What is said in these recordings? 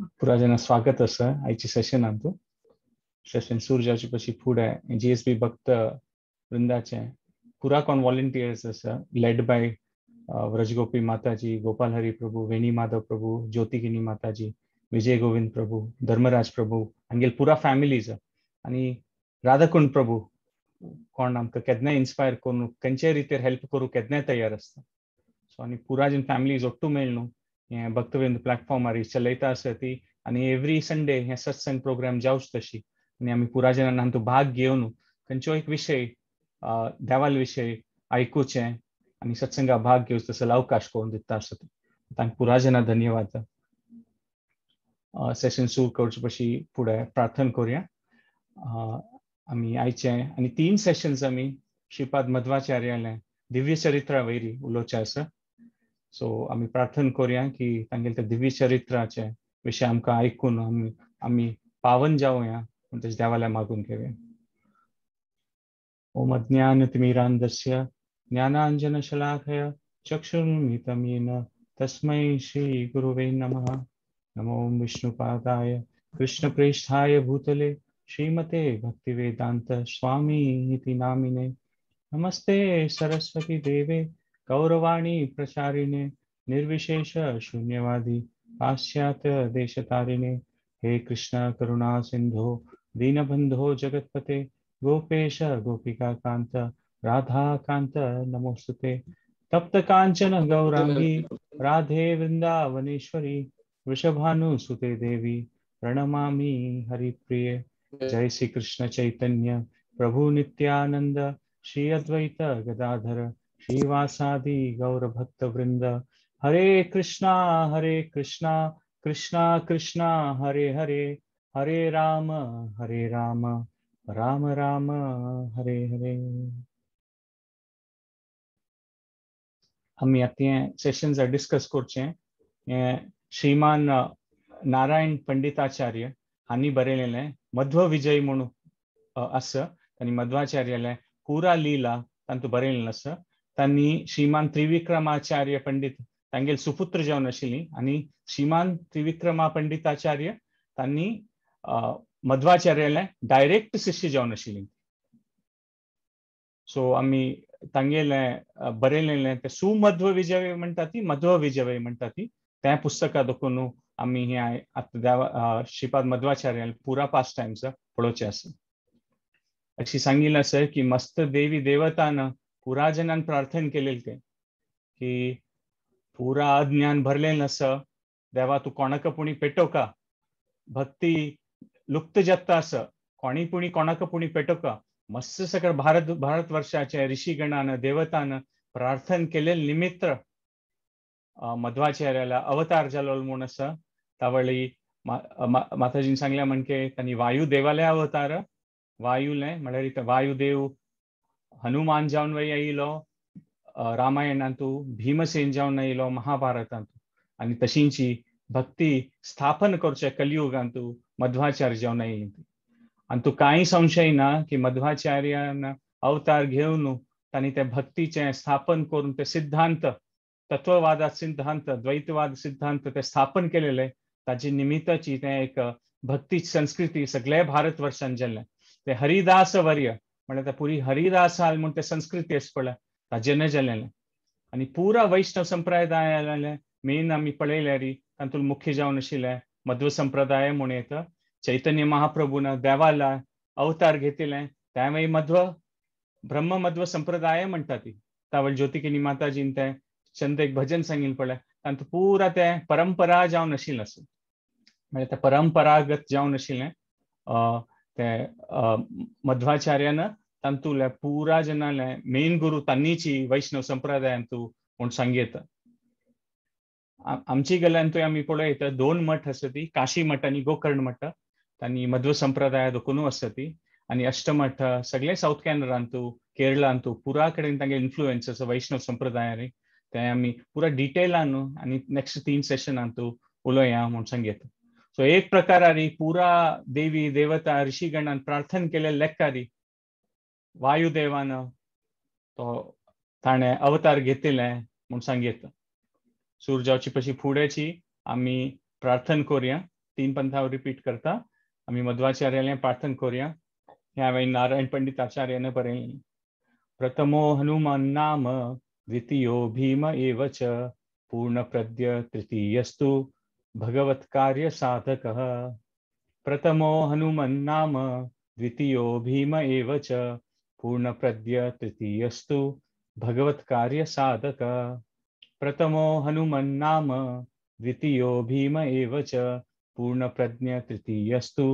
पुराजांना स्वागत असं आयची सेशन आमचं सेशन सुरजाची पशी एस बी भक्त वृंदाचे पुरा कोण वॉलंटियर्स आसा लेड बाय व्रजगोपी माताजी गोपाल हरी प्रभू वेणी माधव प्रभू ज्योतिगिनी माताजी विजय गोविंद प्रभू धर्मराज प्रभू आणि पुरा फॅमिलीज आणि राधाकुंड प्रभू कोण आमकां केन्नाय इन्स्पायर करून खंयच्याय हेल्प करू केदनाय तयार असतात सो आनी पुराजीन फॅमिली जोडटू मेळ न्हू भक्तविंद प्लॅटफॉर्मार चलयता आसा ती आणि एव्हरी संडे हे सत्संग प्रोग्राम जावच तशी आणि आम्ही पुराजनांना हातूंत भाग घेऊन खंयचो एक विषय देवाल विषय ऐकूचे आणि सत्संगा भाग घेऊ तसं अवकाश करून दिता आसा तांकां पुराजना धन्यवाद सेशन सुरू करचे पशी फुडें प्रार्थना करूया आम्ही आयचे आणि तीन सेशन्स आमी श्रीपाद मध्वाचार्याले दिव्य चरित्रा वैरी उलोवचे आसा सो आम्ही प्रार्थना करूया दिव्य चरित्र विशय आमकां आयकून आमी आमी पावन जावया पूण तेजे देवाल्या मागून घेवया ओम अज्ञान तिमिरांधस्य ज्ञानांजनशलाखय चक्षुर्मितमेन तस्मै श्रीगुरुवे नमः नमो विष्णुपादाय भूतले श्रीमते वेदांत स्वामी इति नामिने नमस्ते सरस्वती देवे गौरवाणी प्रचारिणे निर्विशेष शून्यवादी पाश्चात्य देशतारिणे हे कृष्ण करुणा सिंधो दीनबंधो जगतपते गोपेश गोपिका कांत राधा कांत नमोस्तुते तप्त कांचन गौरांगी राधे वृंदावनेश्वरी वृषभानुसुते देवी प्रणमामि हरिप्रिय जय श्री कृष्ण चैतन्य प्रभु नित्यानंद श्री अद्वैत गदाधर श्रीवासादि वृंद हरे कृष्णा हरे कृष्णा कृष्णा कृष्णा हरे हरे हरे राम हरे राम राम राम हरे हरे हम आते हैं सेशंस डिस्कस करचे श्रीमान नारायण पंडिताचार्य हांनी बरयलेलें मध्व विजय म्हणून अस आणि मध्वाचार्यले पुरा लीला तांतूं बरेले आसा त्यांनी श्रीमान त्रिविक्रमाचार्य पंडित तांगेल सुपुत्र जावन आणि श्रीमान त्रिविक्रमा पंडिताचार्य तांनी मध्वाचार्याला डायरेक्ट शिष्य जावन आशिल्ली सो आम्ही तांगेले बरेलेले ते सुमध्व विजय म्हणटा ती मध्व विजय म्हणटा ती त्या पुस्तका दखून आम्ही हे आता श्रीपाद मध्वाचार्याला पुरा पास टाइमचा पळोवचे आसा अशी सांगितलं सर की मस्त देवी न पुराजनान प्रार्थना केले ते की पुरा ज्ञान भरले नस देवा तू कोणाक पुणी पेटोका भक्ती लुप्त जत्त असं कोणी पुणी कोणाक पुणी पेटोका मस्त सगळं भारत भारत वर्षाच्या ऋषीगणानं देवतानं प्रार्थन केलेलं निमित्त मध्वाचार्याला अवतार झालो म्हणून अस त्यावेळी माताजी सांगल्या म्हणके त्यांनी वायू देवाला अवतार वायुले म्हणजे वायुदेव हनुमान ಜಾವ್ನ येयलो रामायणांतू भीमसेन जावन येयलो महाभारतांतू आणि तशींची भक्ती स्थापन करचे कलियुगांतू मध्वाचार्य जावन येयली आनी तूं कांय संशय ना की मध्वाचार्यान अवतार घेवन तांणी ते भक्तीचे स्थापन करून ते सिद्धांत तत्ववादा सिद्धांत द्वैतवाद सिद्धांत ते स्थापन केलेले त्याची निमित्ताची ते एक भक्ती संस्कृती सगळे भारत वर्षान जे ते हरिदास वर्य म्हणजे पूरी हरिदास हाल ते संस्कृत येस पळ ताजे जालेलें आणि पुरा वैष्णव संप्रदाय आलेले मेन पळले रे तातूंत मुख्य जाऊन आशिले मध्व संप्रदाय म्हणून चैतन्य महाप्रभून देवाला अवतार घेतिले त्यावेळी मध्व ब्रह्म मध्व संप्रदाय म्हणतात ती तावळ ज्योतिकिनी माताजीन ते चंद एक भजन सांगीन पळ तात पुरा ते परंपरा जाऊन आशिल्लें असो म्हणजे ते परंपरागत आशिले अं કે મધ્વાચાર્યના ತಂತುಲೆ ಪೂರಾ ಜನಲೆ मेन गुरु ತನ್ನೀಚಿ वैष्णव ಸಂಪ್ರದಾಯ ಅಂತೂ ಒಂದು ಸಂಗೀತ आमची गेल्यान तुवें आमी पळयत दोन मठ आसा काशी मठ आनी गोकर्ण मठ आनी मध्व संप्रदाय दोकुनू आसा आणि अष्टमठ सगळे सावथ कॅनडान तूं केरळान तूं पुरा कडेन तांगे इन्फ्लुएन्स आसा वैष्णव संप्रदायानी ते आमी पुरा डिटेलान आनी नेक्स्ट तीन सेशनान तूं उलोया म्हूण सांगयता सो एक ಪ್ರಕಾರ पुरा देवी देवता ದೇವತಾ ಋಷಿಗಣನ್ प्रार्थना केले ಲೆಕ್ಕ तो ताणे अवतार घेतिल्ले म्हणून सांगित सुरजावची पशी फुडेची आम्ही प्रार्थना कोरया तीन पंथा रिपीट करता आम्ही मध्वाचार्यालें प्रार्थना कोरया हें हांवें नारायण पंडित आचार्यानं बरे प्रथमो हनुमान नाम द्वितीयो भीम एव च प्रद्य तृतीयस्तु भगवत कार्य साधक प्रथमो हनुमन्नाम द्वितीयो भीम एव च पूर्णप्रद्य तृतीयस्तु साधक प्रथमो हनुमन्नाम द्वितीयो भीम एव च प्रज्ञ तृतीयस्तु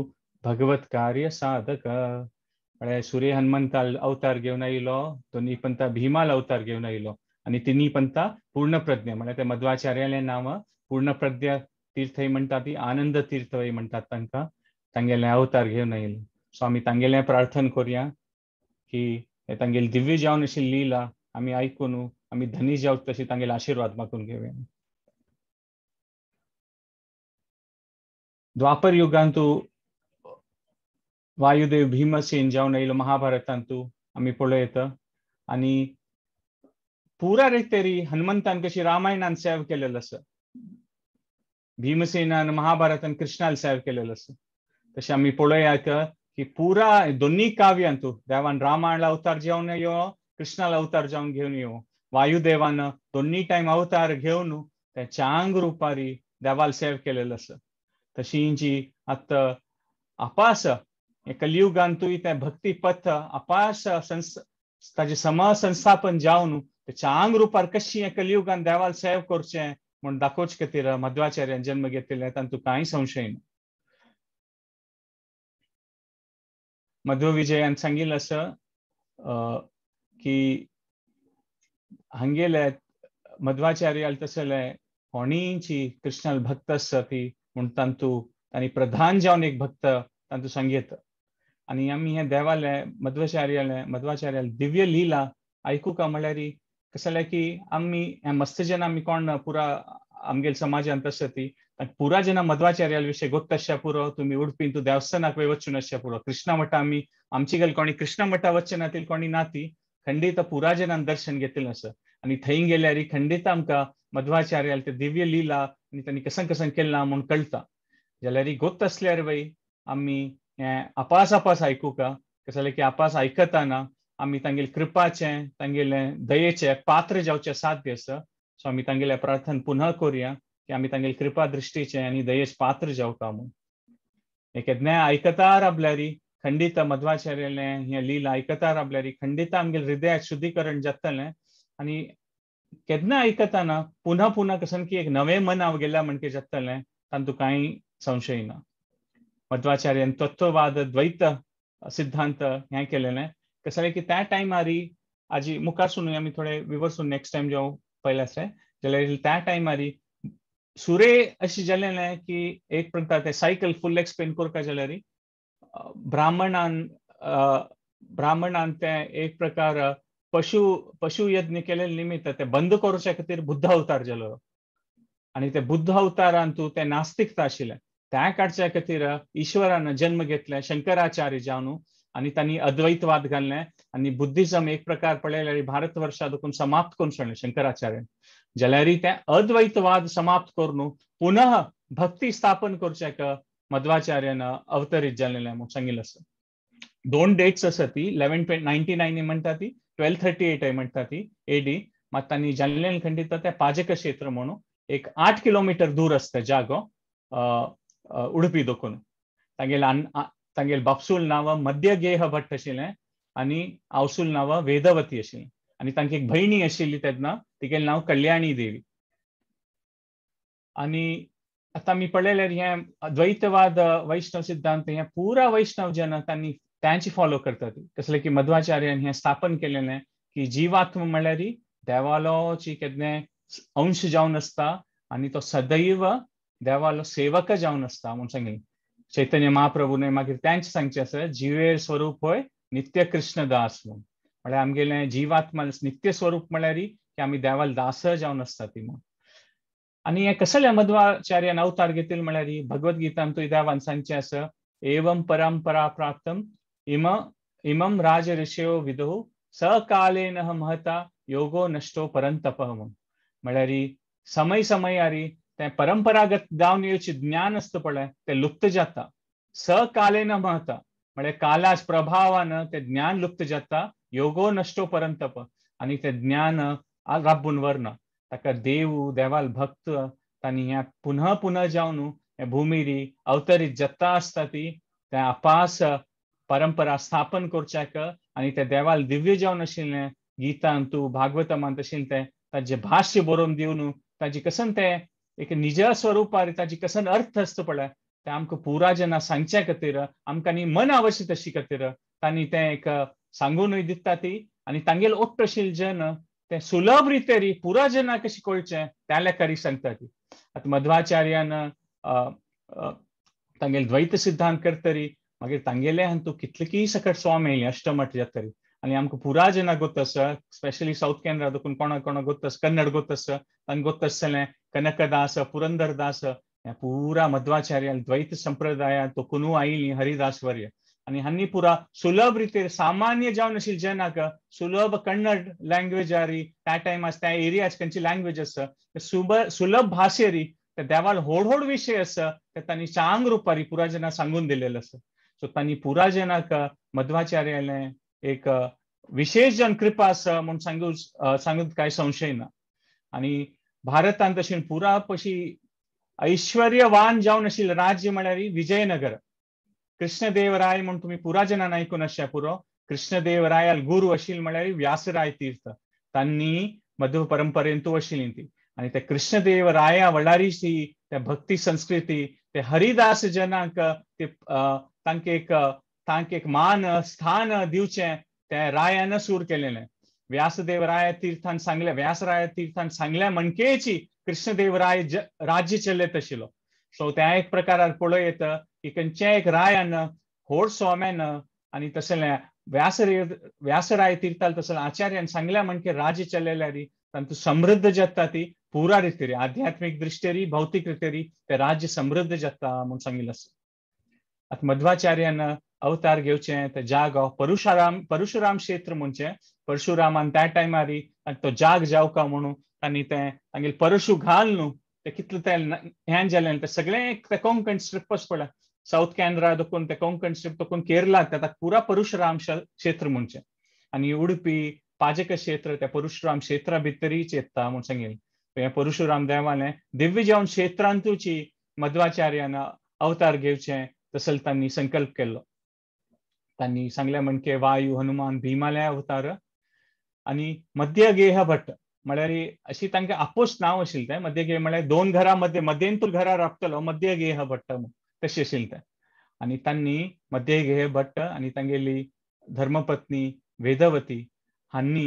साधक म्हणजे सूर्य हनुमंता अवतार घेऊन आईलो दोन्ही पण भीमाला अवतार घेऊन आयलो आणि तिन्ही पणता पूर्ण प्रज्ञ म्हणजे ते मध्वाचार्याला नाव पूर्णप्रज्ञ तीर्थही म्हणतात आनंद तीर्थही म्हणतात तांकां तांगेले अवतार घेऊन येईल स्वामी तांगेले प्रार्थना करूया की तांगेली दिव्य जाऊन अशी लिहिला आम्ही ऐकून आम्ही धनी जाऊ तशी तांगेले आशीर्वाद मागून घेऊया द्वापर युगांत वायुदेव भीमसेन जाऊन येईल महाभारतांत पुढे येत आणि पुरा रीत तरी हनुमंतान कशी रामायणान सेव केलेलं असं भीमसेनानं महाभारतान कृष्णाला सेव्ह केलेलं असं आम्ही आमी पळयात की पुरा दोन्ही आणतो देवान रामायणाला अवतार जेवण यो कृष्णाला अवतार जाऊन घेऊन येऊ वायुदेवान दोन्ही टाइम अवतार घेऊन त्या चांग रुपारी देवाला सेव्ह केलेलं असं तशी जी आता अपास कलियुगांतूय ते भक्ती पथ अपास संस्था समसंस्थापन जाऊन संस्थापन अंग चांग रुपार कशी कलियुगान देवाला सेव्ह करचे दाखोच के मध्वाचार्यान जन्म घेतिल्ले तातूंत कांय संशय ना मध्वविजयान विजयान अस की हांगेले मध्वाचार्याल तसले कोणीची कृष्णाल भक्त असत ती म्हूण तांतू आणि प्रधान जावन एक भक्त तांतू सांगेत आणि आम्ही हे देवाले मध्वाचार्याले मध्वाचार्याल दिव्य लिला का म्हळ्यार की आम्ही मस्त जन आम्ही कोण पुरा आमगेल समाज अंतश ती पुरा जना मध्वाचार्याल विषय गोत आसच्या पुरो तुम्ही उडपी तू देवस्थानात वेळ वचून अशा पुरो कृष्णा मठा आम्ही आमची गेल कोणी कृष्णा मठा वचनातील कोणी नाती खंडित पुरा दर्शन घेतलेलं असं आणि थंय गेल्यार खंडित आमकां मध्वाचार्याल ते दिव्य लिला आणि त्यांनी कसं कसं केलां म्हणून कळटा जाल्यार ही गोत्त आसल्यार बाई आमी आपास आपास आयकूंक कसले की आपास ऐकताना आमी तांगेले कृपाचें तांगेले दयेचें पात्र जावचे साध्य असं सो आम्ही तांगेले प्रार्थना पुन्हा करुया की आम्ही तांगेल कृपा दृष्टीचे आणि दयेच पात्र जावता म्हणून हे केदनाय ऐकता राबल्यारी खंडित मध्वाचार्याले हे लीला ऐकता राबल्यारी खंडित आमगे हृदयाक शुद्धीकरण जातले आणि केदना ऐकताना पुन्हा पुन्हा कसं की एक नवे मन हांव गेल्या म्हणके जातले तांतू काही संशय ना मध्वाचार्यन तत्ववाद द्वैत सिद्धांत हे केलेले कसं की की त्या time आरी आजी मुखार सुनूया मी थोडे विवर नेक्स्ट टाइम जाऊ पहिला से त्या त्या टाइम सुरे अशी जले की एक प्रकार ते सायकल फुल एक्सप्लेन कोर का ब्राह्मणान ब्राह्मणान ते एक प्रकार पशु पशु यज्ञ केले निमित्त ते बंद करूच्या खातीर बुद्ध अवतार जेलो आणि ते बुद्ध अवतारान तू ते नास्तिकता आशिल्ले त्या काडच्या खातीर ईश्वरान जन्म घेतले शंकराचार्य जावन आणि त्यांनी अद्वैतवाद घालणे आणि बुद्धिझम एक प्रकार पडेल आणि भारत वर्षातून समाप्त करून सांगले शंकराचार्य जाल्यार ते अद्वैतवाद समाप्त करून पुनः भक्ती स्थापन क मध्वाचार्यान अवतरित जाल्लेले म्हणून सांगितलं असं दोन डेट्स आसा ती इलेवन नाईन नायन म्हणतात ती ट्वेल्व थर्टी एट म्हणतात ती एडी मग त्यांनी जाल्लेले खंडित त्या पाजक क्षेत्र म्हणून एक आठ किलोमीटर दूर असतं जागो उडपी दोकून तांगेलो तांगेल बापसूल नांवां मध्य गेह भट्ट आशिल्लें आनी आवसूल नांवां वेदवती आशिल्लें आनी तांची एक भयणी आशिल्ली तेन्ना तिगेलें नांव कल्याणी देवी आनी आतां मी पळयलें हे द्वैतवाद वैष्णव सिद्धांत हे पुरा वैष्णव जन तांणी त्यांची फॉलो करतात कसले की मध्वाचार्यान हे स्थापन केलेलें की जीवात्म म्हणल्यार देवालोची केदनें अंश जावन आसता आनी तो सदैव देवालो सेवक जावन आसता म्हूण सांगिल्लें चैतन्य महाप्रभुने मागीर त्यांचे सांगचे आसा जिवेर स्वरूप होय नित्य कृष्ण दास म्हणून म्हळ्यार आमगेले जिवात्मा नित्य स्वरूप म्हळ्यार की आमी देवाल दास जावन आसता ती आणि आनी हे कसले मध्वाचार्यान अवतार घेतील म्हळ्यार भगवत भगवद्गीतान तुवें देवान सांगचें आसा एवम परंपरा प्राप्तम इम इमम राज ऋषयो विदुः सकालेन महता योगो नष्टो परंतप म्हूण समय समयारी ते परंपरागत जाऊन येवची ज्ञान असतं पळय ते लुप्त जाता सकालेन महता म्हणजे कालाच प्रभावान ते ज्ञान लुप्त जाता योगो नष्टो परंतप आणि ते ज्ञान राबून वरन ताका देव देवाल भक्त त्यांनी पुन्हा पुन्हा पुनः जाऊन हे भूमिरी अवतरीत जत्ता आसता ती ते अपास परंपरा स्थापन करच्याक आणि ते देवाल दिव्य जावन आशिल्लें गीतांतू भागवतमांत आशिल्ले ते ताजे भाष्य बरोवन देऊन ताजे कसन ते एक निज स्वरूप ताजी कसन अर्थ अस्त पड़ा ते आमकां पुरा जेन्ना सांगचे खातीर आमकां मन आवश्यक तशी खातीर तांणी तें एक सांगून दिता ती आनी तांगेल ओट्टशील जन ते सुलभ रितेरी पुरा जेन्ना कशी कळचे त्या करी सांगता ती आतां मध्वाचार्यान तांगेल द्वैत सिद्धांत करतरी मागीर तांगेले हातूंत कितलेकी सकट स्वामी येयली अष्टमठ जातरी आणि ಅಲ್ಲಿ ನಮ್ಗೆ ಪುರಾ ಜನ स्पेशली ಸ್ಪೆಷಲಿ ಸೌತ್ ಕೆನರಾ ಅದಕ್ಕೂ ಕೊಣ गोत अस आणि गोत ಹಂಗ್ ಗೊತ್ತಸಲೆ ಕನಕದಾಸ ಪುರಂದರ ದಾಸ ಪೂರಾ मध्वाचार्य द्वैत संप्रदायात तो कुनू आई हरिदास वर्य आणि ह्यांनी पुरा सुलभ रीते सामान्य जावन अशी जनाक सुलभ कन्नड लँग्वेज आरी त्या टाइम अस त्या एरिया त्यांची लँग्वेज अस सुब सुलभ भाषेरी त्या देवाल होडहोड विषय अस ते त्यांनी चांग रूपारी पुरा पुराजना सांगून दिलेलं असं सो त्यांनी पुरा जनाक मध्वाचार्याने एक विशेष जन कृपा असं म्हणून सांगू सांगू काय संशय ना आणि भारतान तशी पुरा पशी ऐश्वर्यवान जाऊन अशी राज्य म्हणाली विजयनगर कृष्णदेवराय म्हणून तुम्ही पुरा जणांना ऐकून अशा पुरो कृष्णदेवराय गुरु अशील म्हणाली व्यासराय तीर्थ त्यांनी मधु परंपरेंतू आशिल्ली ती आणि त्या कृष्णदेव राया वडारीशी त्या भक्ती संस्कृती ते हरिदास जनांक ते तांके एक तांकां एक मान स्थान दिवचे ते रायान सूर केलेलें व्यासदेव राय तीर्थान सांगल्या व्यासराय तीर्थान सांगल्या मनकेची कृष्णदेव राय राज्य चलयत आशिल्लो सो ते एक प्रकारान येत की खंयच्या एक रायान होड स्वाम्यान आणि तसले व्यास व्यासराय तीर्थाल तसले आचार्यान सांगल्या म्हणके राज्य चलयल्या ती तांतूं समृद्ध जत्ता ती पुरा रितीरी आध्यात्मिक दृश्टेरी भौतिक रितीरी ते राज्य समृद्ध जाता म्हणून सांगितलं आता मध्वाचार्यान अवतार घेवचे त्या ಜಾಗ परशुराम परशुराम क्षेत्र म्हणचे परशुरामान त्या टायमारी तो जाग जावका म्हणून आनी ते तांगेल परशु घाल न्हू ते कितले ते हें जालें ते सगळें ते कोंकण स्ट्रीप पडला सावथ कॅनरा दोकून ते कोंकण स्ट्रीप दोकून केरला ते पुरा परशुराम क्षेत्र म्हणचे आनी उडपी पाजक क्षेत्र त्या परशुराम क्षेत्रा भितरूय चेत्ता म्हूण सांगिल्लें हे परशुराम देवालें दिव्य जावन क्षेत्रांतूची मध्वाचार्यान अवतार घेवचे तसले तांणी संकल्प केल्लो त्यांनी सांगले म्हणके वायू हनुमान भीमालया उतार आणि मध्यगेह भट्ट म्हणजे अशी तांकां आपोस नाव आशिल्लें ते मध्य गेह दोन घरां मध्य मध्यंतूर घरा राबतलो मध्यगेह भट्ट तशी आशिल्लें ते आणि त्यांनी मध्य भट्ट आणि तांगेली धर्मपत्नी वेदवती हांनी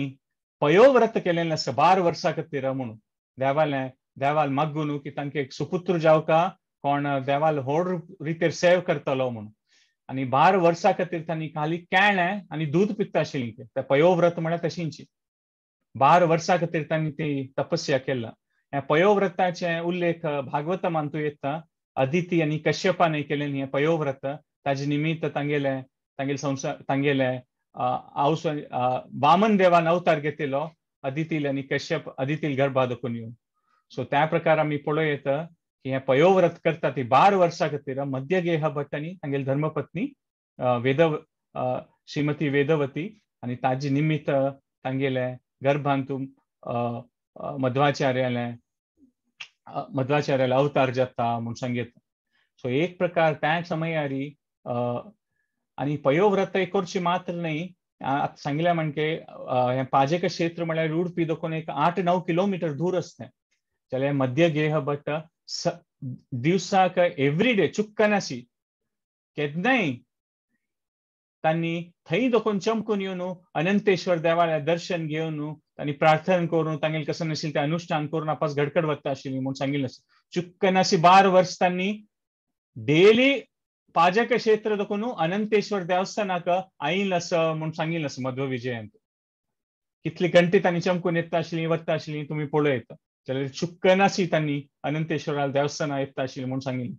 पयोव्रत केलेलें असं बार वर्षा खातीर म्हणून देवालय देवाल मागू न्हू की एक सुपुत्र जावं का कोण देवाल होड रितीर सेव करतलो म्हणून आणि बार वर्षा खातीर त्यांनी खाली आहे आणि दूध पित्त आशिल्ली तें त्या पयोव्रत म्हळ्यार तशींची बार वर्षा खातीर ती तपस्या केला हे पयोव्रताचे उल्लेख भागवत येता अदिती आणि कश्यपाने केले हे पयोव्रत ताजे निमित्त तांगेले तांगेले संसार तांगेले आवस वामन देवान अवतार घेतिल्लो अदितील आणि कश्यप अदितील गर्भात येऊन सो त्या प्रकार आम्ही पळोव येता की हे पयोव्रत करता ते बार वर्षा खातीर मध्य गेह आणि सांगेल धर्मपत्नी वेद श्रीमती वेदवती आणि ताजी निमित्त तांगेले गर्भांतू मध्वाचार्याला मध्वाचार्याला अवतार जाता म्हणून सांगित सो एक प्रकार त्या समयारी आणि पयोव्रत एकोडची मात्र नाही सांगले म्हणजे हे पाजेक क्षेत्र म्हणजे उडपी दोन एक आठ नऊ किलोमीटर दूर असते जे मध्य गेह भट्ट दिवसाक डे चुक्कनाशी केदनाय त्यांनी थंय दोखून चमकून येऊन अनंतेश्वर देवाला दर्शन घेऊन त्यांनी प्रार्थना करून तांगेल कसं नसेल ते अनुष्ठान करून आपण घडकड वत्ता म्हणून सांगितलं सांगिल्लें चुक्कन अशी बार वर्ष त्यांनी डेली पाजक क्षेत्र दखोन अनंतेश्वर देवस्थानाक आईल असं म्हणून सांगितलं असं मध्व विजयांत कितली घंटी त्यांनी चमकून येता आशिल्ली वत्ता अशी तुम्ही पळय येतं जाल्यार चुक्क त्यांनी तांनी अनंतेश्वराल देवस्थाना येता म्हणून सांगेल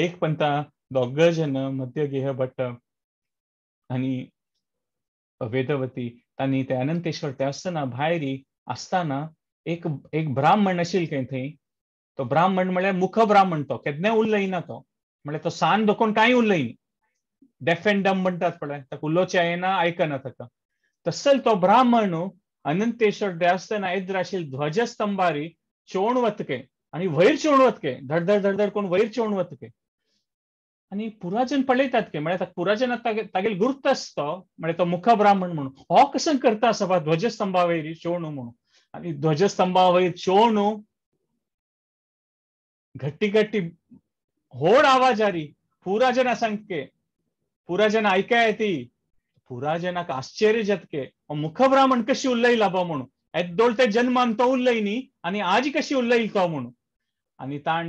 एक पंथा दोग जन मध्य गेह भट्ट आणि वेदवती त्यांनी ते अनंतेश्वर देवस्थाना भायरी असताना एक एक ब्राह्मण असेल काही थंय तो ब्राह्मण म्हळ्यार म्हणजे मुख ब्राह्मण तो केन्नाय ना तो म्हणजे तो सान दोकोन काय उलयना डेफ एंड डम म्हणटात पण ताका ना ना ऐकना ताका तसल तो ब्राह्मण अनंतेश्वर देवस्थान ऐद्राशील ध्वजस्तंभारी चोणवतके आणि वैर चोणवतके धडधड धडधड कोण वैर चोणवतके आणि पुराजन पळयतात के म्हणजे पुराजन तागेल असतो म्हणजे तो मुख ब्राह्मण म्हणून हो कसं करता सभा ध्वजस्तंभावैरी वैरी चोणू म्हणून आणि ध्वजस्तंभा वैर चोणू घट्टी घट्टी होड आवाज आरी पुराजना के पुराजन ऐकाय ती पुराजनाक आश्चर्य ಪುರಾಜನಕ ಆಶ್ಚರ್ಯ ಜೊತೆಗೆ ಮುಖಬ್ರಾಹ್ಮಣ್ ಕಶಿ ते ಮಣ್ಣು तो ಜನ್ಮ नी आणि आजी कशी ಕಶಿ तो म्हणून आणि ताण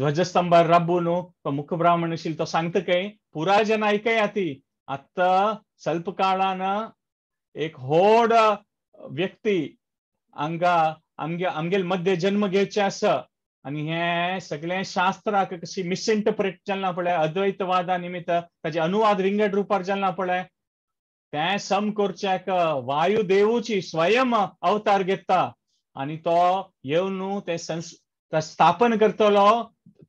ध्वजस्तंभ राबू नो तो मुख ब्राह्मणशील तो सांगत काय पुराजन आती आता स्वल्प काळानं एक होड व्यक्ती अंगा आमगे आमगेल मध्य जन्म घ्यायचे अस आणि हे सगळे शास्त्राक कशी मिसइंटरप्रेट चलना पळय अद्वैतवादा निमित्त त्याचे अनुवाद विंगड रुपार चलना पळय तें सम एक वायू देवूची स्वयं अवतार घेता आनी तो येवन ते स्थापन करतलो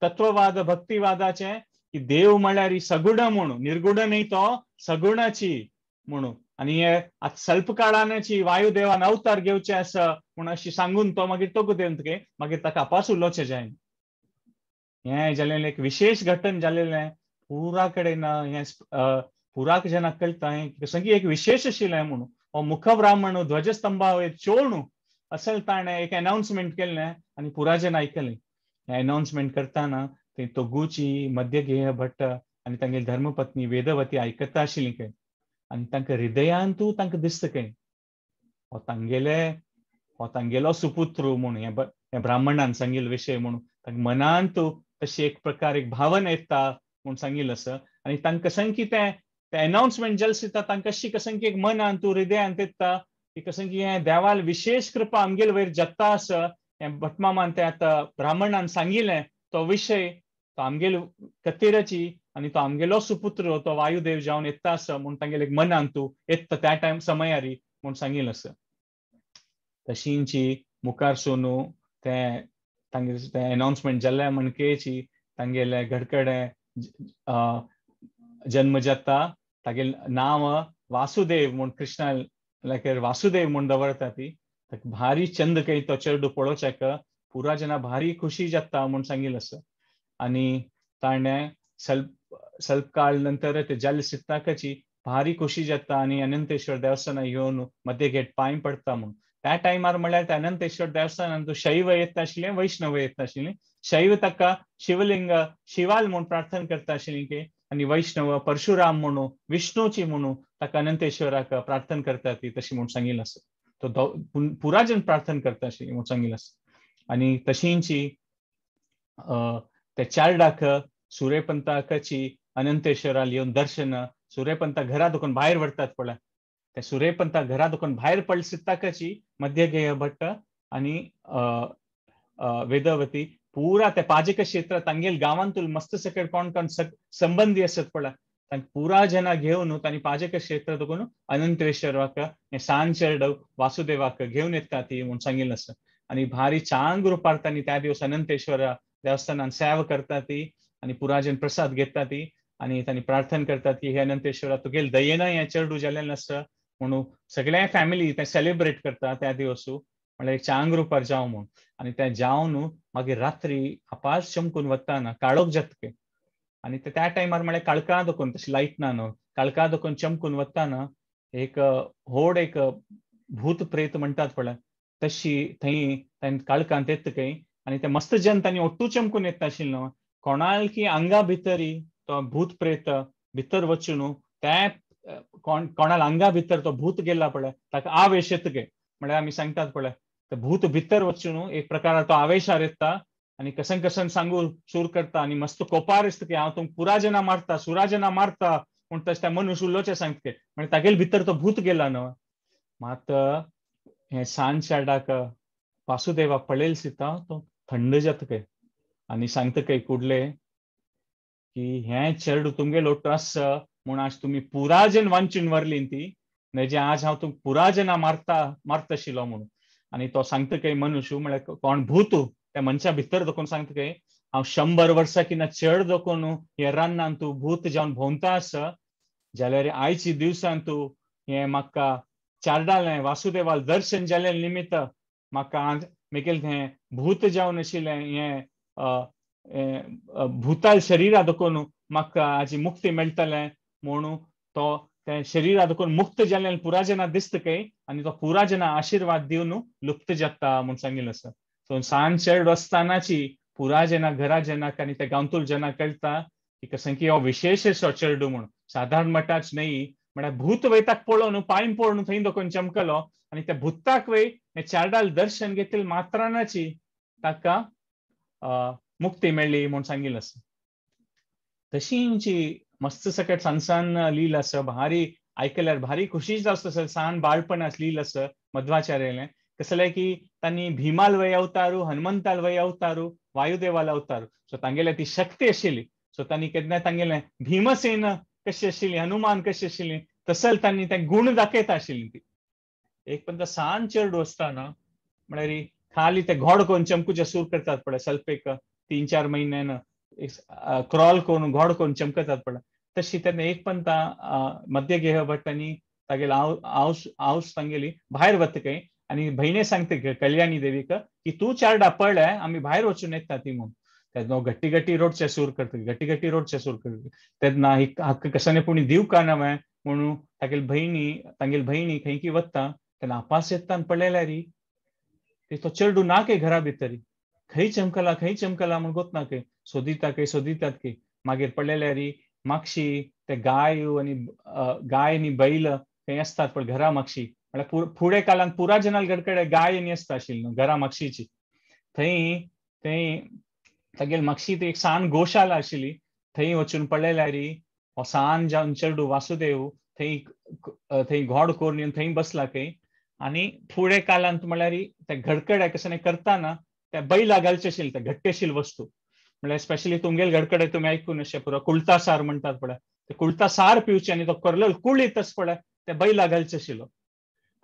तत्ववाद भक्तीवादाचे की देव म्हणल्यार सगुण म्हणून निर्गुण न्ही तो सगुणाची म्हणून आनी हे आतां स्वल्प काळानची वायू देवान अवतार घेवचे आसा म्हूण अशी सांगून तो मागीर तो देवन तुगे मागीर ताका आपास उलोवचें जाय हें जालेलें एक विशेष घटन जालेलें पुरा कडेन हें ಪುರಾಕ ಜನ ಕಲ್ತಾ ಸಂಗಿ ಏಕೆ मुख ब्राह्मण ಅವು हो मुखब्राह्मण ध्वजस्तंभावे चोळणू असेल ताणे एक अनाउन्समेंट केले आणि पुराजेन ऐकले अनाउन्समेंट करताना ते तोगुची मध्यगेह भट्ट आणि तांगे धर्मपत्नी वेदवती ऐकता आशिल्ली काय आणि तांकां हृदयांतू तांकां दिसता काय हो तांगेले हो तांगेलो सुपुत्र म्हणून हे ब्राह्मणान सांगिल विशय म्हणून तांकां मनांतू तशी एक प्रकार एक भावना येता म्हूण सांगिल्लो आसा आणि तांकां सांग कितें ते तांकां జల్సిత తంకశిక एक मन हृदय तेत्ता హృదయ అంతెత్త की हे देवाल विशेष कृपा आमगेल वयर जत्ता आस हे भटमामान ते आतां ब्राह्मणान सांगिल्लें तो विशय तो आमगेल कतेरची आनी तो आमगेलो सुपुत्र तो वायुदेव जावन येता आसा म्हूण तांगेले एक मन मनान तूं येता त्या टायम समयारी म्हूण सांगिल्लें आसा तशींची मुखार सोनू ते तांगे ते अनाउन्समेंट जाल्ले म्हणकेची तांगेले घडकडे जन्म जाता तागेल नाम वासुदेव म्हूण कृष्णालागेर वासुदेव म्हूण दवरता ती भारी चंद केली त्वचेर दुपळोच्याक पुरा जना भारी खुशी जाता म्हूण सांगिल अस आनी ताणें सल्प सल्प नंतर ते जल कची भारी खुशी जाता आणि अनंतेश्वर देवस्थाना येऊन मध्ये गेट पाय पडता म्हणून त्या टायमार म्हणल्या त्या अनंतेश्वर देवस्थान तू शैव येत नाशिल्लें वैष्णव येत शैव ताका शिवलिंग शिवाल म्हणून प्रार्थना करता की आणि वैष्णव परशुराम म्हणू विष्णूची म्हणू ताका अनंतेश्वराक प्रार्थना करता ती तशी म्हणून सांगिल्लें आसा तो पुराजन प्रार्थना करता अशी म्हणून सांगिल्लें आसा आणि तशींची त्या चार्डाक सूर्यपंताकाची अनंतेश्वराला येऊन दर्शन सूर्यपंता घरा दुखून बाहेर वरतात पळय त्या सूर्यपंता घरा दुखून भायर मध्य मध्यगेय भट्ट आणि वेदवती पूरा त्या पाजक क्षेत्रात ತಂಗೆಲ್ गावांतून मस्त सकड कोण कोण संबंधी असत पडला पुरा जना घेऊन तांणी पाजक क्षेत्र अनंतेश्वर वाक सांचर्डव वासुदेवाक घेऊन येतात ती म्हणून सांगितलं आसा आणि भारी चांग ग्रुपार त्यांनी त्या दिवस अनंतेश्वरा देवस्थानान सेव करता ती आणि पुराजन प्रसाद घेतात ती आणि त्यांनी प्रार्थना करतात की हे अनंतेश्वरा तुगेल दयेना या चरडू जाल्लें नसतं म्हणून सगळ्या फॅमिली ते सेलिब्रेट करता त्या दिवसू म्हणजे एक आंग रुपार जाव म्हणून आणि तें जाव न्हू मागीर रात्री आपास चमकून वताना काळोख जातके आणि ते त्या टायमार म्हळ्यार काळका दोकून तशी लाईट ना न्हू काळका दोकून चमकून वताना एक होड एक भूत प्रेत म्हणतात पळय तशी थंय तांणी काळकांत येतकय आणि ते मस्त जन त्यांनी ओट्टू चमकून येत नाशिल्लो कोणाल की आंगा भितरी तो भूत प्रेत भितर वचू न्हू त्या कोणाल आंगा भितर तो भूत गेला पळय ताका आवेश गे म्हणजे आम्ही सांगतात पळय तर भूत भित्तर वचणू एक प्रकारचा आवेश येता आणि कसन कसन सांगू सूर करता आणि मस्त कोपार दिसता की हांव तुम्ही पुराजना मारता सुराजना मारता पूण तस त्या मनुष्य उल्लोचे सांगता म्हणजे तागेल भितर तो भूत गेला ना मात हे सांज शाडाक वासुदेवा पळेल सीता तो थंड जात काय आणि काही कुडले की हे चेडू तुमगेलो ट्रस्ट म्हणून आज तुम्ही पुराजन वांचून वरली ती म्हणजे आज हांव तुम पुराजना मारता मारत आशिल्लो म्हणून आनी तो सांगता काय मनुष्य म्हणजे कोण भूतू त्या मनशा भितर दखून सांगता काय हा शंभर वर्सां किंवा चढ दोकोन हे रान तूं भूत जावन भोंवता आस जाल्यार आयची दिवसान तूं हे म्हाका चारडालें वासुदेवाल दर्शन जाले निमित्त म्हाका आज भूत जावन आशिल्लें हे भूताल शरीरा दखोन म्हाका हाजी मुक्ती मेळटलें म्हणू तो मुक्त ಮುಕ್ತ पुराजना ಪುರಾಜನ ದಿಸ್ತಕ್ಕೆ आणि तो पुराजना आशीर्वाद देऊन लुप्त जगता म्हूण सांगिल्लें आसा सो सांजेड वस्तानाची पुरा जेना घरा जनाक आनी त्या गांवतूल जेन्ना कळता की कसंकी हो विशेष शॉचेर्डू म्हूण साधारण मटाच नाही म्हळ्यार भूत वैताक पळो न्हू पाळीम पोळो न्हू थंय दोकोन चमकलो आणि त्या भुताक वय चारडाल दर्शन घेतील मात्रानाची ताका मुक्ती मेळ्ळी म्हूण सांगिल्लें आसा तशी जी मस्त सकट सन लिहिलं असं भारी ऐकल्यावर भारी खुशीच असत सर सान बाळपण लिहिलं असं मध्वाचार्याने कसलं आहे की त्यांनी भीमाल वय अवतारू हनुमंताल वय अवतारू वायुदेवाला अवतारू सो तांगेल्या ती शक्ती आशिल्ली सो तांणी केन्ना तांगेल भीमसेन कशी आशिल्ली हनुमान कशी आशिल्ली तसल तांणी ते गुण दाखयता आशिल्ली ती एक पंत सान चेडू असताना म्हणजे खाली ते घोड कोण चमकुचे सूर करतात पळय सल्पेक एक तीन चार महिन्यानं क्रॉल करून घोड कोण चमकतात पडे तशी त्यांनी एक पण मध्य घेह भट आनी आवश बाहेर सांगेली बाहेर आणि भायर सांगते कल्याणी देवीक की चार डापळ आहे आम्ही बाहेर वचून ना ती म्हणून त्यांना गट्टी गट्टी रोड सूर करते घट्टी घट्टी रोड चेसूर त्यांना ही हक्क कशाने कोणी का देऊ नव आहे म्हणून बहिणी भयणी बहिणी भयणी की वत्ता त्यांना आपास येता पडलेला पडलेल्या री तो चेडू ना के घरा भितर खै चमकला खै चमकला म्हणून गोत ना के सोदिता के सोदितात के मागे पडलेल्या री मक्षी ते गाय आणि गाय आणि बैल ते असतात पण घरा मक्षी म्हळ्यार फुडे कालांत पुरा जनाल गडकडे गाय आणि आसता आशिल्ली घरा मागशीची थंय थंय तागेल मागशी ती एक सान गोशाला आशिल्ली थंय वचून पडलेल्यार हो सान जावन चेडू वासुदेव थंय थंय घोड कोरून थं थंय बसला खंय आणि फुडें कालांत म्हळ्यार ते घडकड्याक कसं करताना त्या बैला घालचे आशिल्ले ते घट्टेशील वस्तू म्हणजे स्पेशली तुमगेल तुम्ही ऐकून अशें पुरा कुळता सार म्हणतात पण ते कुळता सार पिवचें आणि तो करलोल कुळ येतच पळय ते बैला घालचे शिलो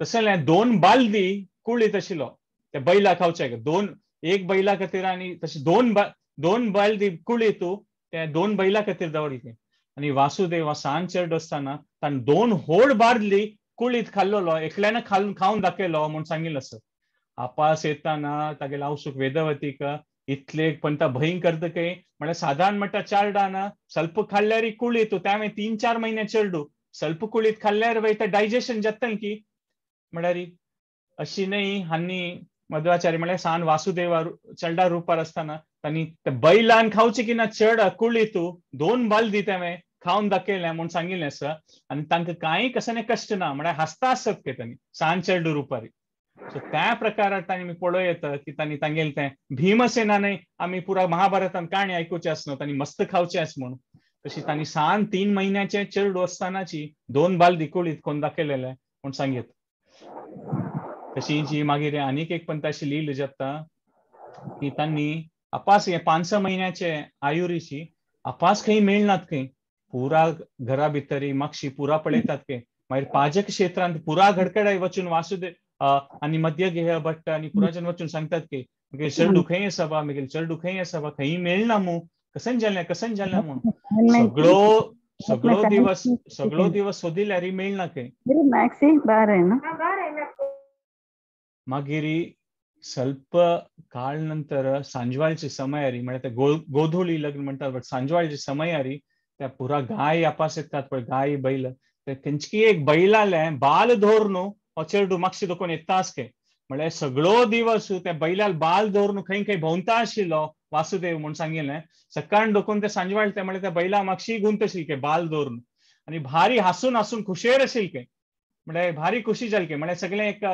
तसं नाही दोन बालदी कुळ येत आशिल्लो ते बैला खावचें दोन एक बैला खातीर आणि तसे दोन बा दोन बालदी कुळ येतू ते दोन बैला खातीर दवरिल्लें आणि वासुदेव सांज चेड आसतना दोन होड बारली कुळीत खाल्लो एकल्यानं खाऊन दाखवलो म्हणून सांगितलं असं आपास येताना तागेलो वेदवती वेदवतीक इतले पण भयंग भयंकर काय म्हणजे साधारण म्हणटा चालडा ना स्वल्प खाल्ल्यारी कुळ येतो त्यामुळे तीन चार महिने चेडू स्वल्प कुळीत खाल्ल्यार तर डायजेशन जतन की म्हळ्यार अशी नाही हानी मध्वाचार्य म्हणजे सान वासुदेवा चेडा रुपार असताना त्यांनी ते बैलान खाऊचे की ना चड तू दोन बाल दी खाऊन खावन दाखयलें म्हूण असं आणि आनी काही कांय नाही कष्ट ना म्हळ्यार हसता आसप ते सान चेडू रुपारी सो त्या प्रकारात मी पळ येतं की त्यांनी सांगेल ते नाही आम्ही पुरा महाभारतान काणी ऐकूचे असणं त्यांनी मस्त खावचे अस म्हणून तशी त्यांनी सान तीन महिन्याचे चेडू असतानाची दोन बाल दिकोळीत कोण दाखवलेला म्हणून सांगितलं तशी जी मागीर आणिक एक त्याशी लिहिलं जाता की त्यांनी अपास हे पांच सहा महिन्याच्या आयुरीची अपास काही मिळणार काही पुरा घरा भितरी मागशी पुरा पळतात काही मागीर पाजक क्षेत्रात पुरा घडकडाय वचून वासुदेव आणि मध्य घेया भट्ट आणि पुराचन वचून सांगतात की मगे चड दुखय सभा मगे चड दुखय सभा खंय मेळना मू कसन जालें कसन जालें म्हणून सगळो सगळो दिवस सगळो दिवस सोदिल्यार मेळना खंय मागीर ಸ್ವಲ್ಪ ಕಾಳ ನಂತರ ಸಾಂಜವಾಳची ಸಮಯ ರೀ म्हणजे ते गोधोली लग्न म्हणतात बट सांजवाळची समय ರೀ त्या पुरा गाय आपास येतात पण गाय बैल ते तेंचकी एक बैलाले बाल धोर न्हू चेडू मातशी लोकून येता असे म्हणजे सगळो दिवस त्या बैलाल बाल दवरून खंय खंय भोवता आशिल्लो वासुदेव म्हणून सांगिल्लें सकाळ डोकून ते ते म्हणजे त्या बैला मागशी गुंत के बाल दवरून आणि भारी हसून हसून खुशेर के म्हणजे भारी खुशी के म्हळ्यार सगळे एक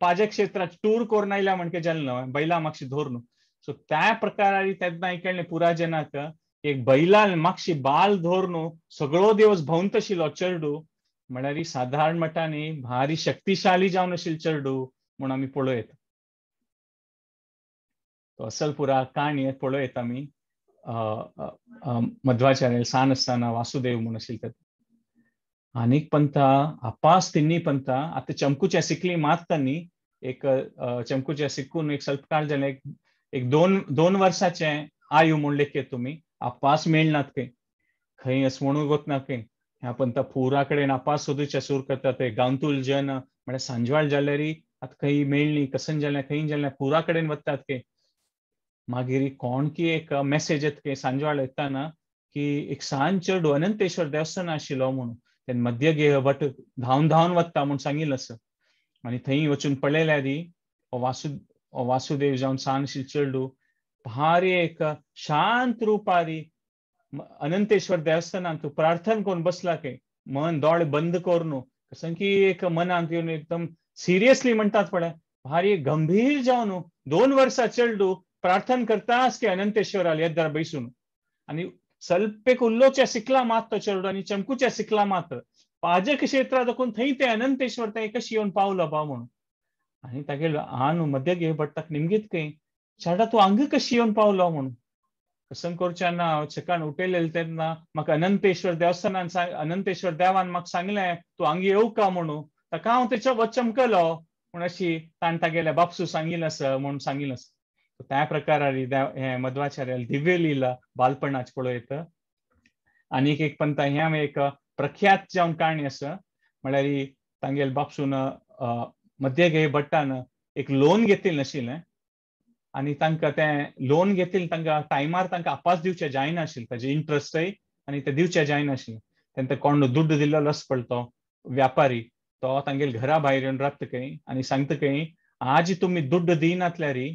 पाजे क्षेत्रात टूर करून आयल्या म्हणके जाल्लो बैला मागशी धोरण सो त्या प्रकारे त्यांना ऐकले पुराजनाक पुरा एक बैलाल मागशी बाल धोरणू सगळो दिवस भोंवत आशिल्लो चरडू म्हळ्यार साधारण मटाने भारी शक्तिशाली जाऊन असेल चरडू म्हणून आम्ही पळयत तो असलपुरा काणयेत पळयत आम्ही मध्वाचार्य सान असताना वासुदेव म्हणून असेल तर अनेक पंथा आपास तिन्ही पंथा आता चमकूच्या सिकली मात त्यांनी एक चमकूच्या सिकून एक सल्पकाळ झाले एक, एक दोन दोन वर्षाचे आयु म्हूण येत तुम्ही आपास मेळनात खंय म्हणू गोत ना काही आपण पुराकडे ಕಡೆ करतात ಸೋದಿಚ್ಚ ಸೂರ್ ಕತ್ತತೆ ಗಾಂತುಲ್ ಜನ ಮಳೆ सांजवाळ ಜಲ್ಲರಿ ಅತ್ ಕೈ ಮೇಳ್ನಿ ಕಸನ್ ಜಲ್ನ ಕೈನ್ ಜಲ್ನ ಪೂರಾ पुराकडे वत्तात के मागीर कोण की एक मेसेज येत की सांजवाळ येताना की एक सांज चेडू अनंतेश्वर देवस्थान आशिल्लो म्हणून तेन मध्य गे वट धांवन धांवन वत्ता म्हणून सांगिल्लें आणि आनी थंय वचून पळयल्या आदी वासु वासुदेव जावन सांग चेडू भारी एक शांत रूपारी अनंतेश्वर देवस्थानात तू प्रार्थना कोण बसला के मन डोळे बंद करणू कसं की एक मन येऊन एकदम सिरियसली म्हणतात पण भारी गंभीर जाऊन दोन वर्षा चढू प्रार्थना करतास की आले येद्दार बैसून आणि सल्पेक उल्लोच्या शिकला मात चेडू आणि चमकूच्या शिकला मात पाजक क्षेत्रात कोण थंय ते अनंतेश्वर ते कशी येऊन पावलं बा म्हणून आणि हा आ मध्ये मध्य घेवपडटा निमगीत खंय शाडा तू अंग कशी येऊन पावलो म्हणून सकाळ ಚೆಕಾಣ್ त्यांना मग अनंतेश्वर ಅನಂತೇಶ್ವರ್ सांग अनंतेश्वर देवान मग सांगले तू येऊ का म्हणू ताका हांव हो तेच्या वचमकलो म्हूण अशी तांता तागेल्या बापसू सांगिल आसा म्हणून सांगिल आसा त्या प्रकारान हे मध्वाचार्य दिव्य लिला बालपणाच पळयत आनीक एक पंत हे हांवें एक प्रख्यात जावन काणी आसा म्हळ्यार तांगेल बापसून मध्यगे भट्टान एक लोन घेतील नशील आनी तांकां तें लोन घेतिल्लें तांकां टायमार तांकां आपास दिवचे जायनाशिल्लें ताजे इंट्रस्टय आनी ते दिवचे जायनाशिल्लें तेंकां कोण दुड्ड दिल्लो लस पडलो व्यापारी तो तांगेले घरा भायर येवन राखतकय आनी सांगतकय आज तुमी दुड्ड दिनातल्यारी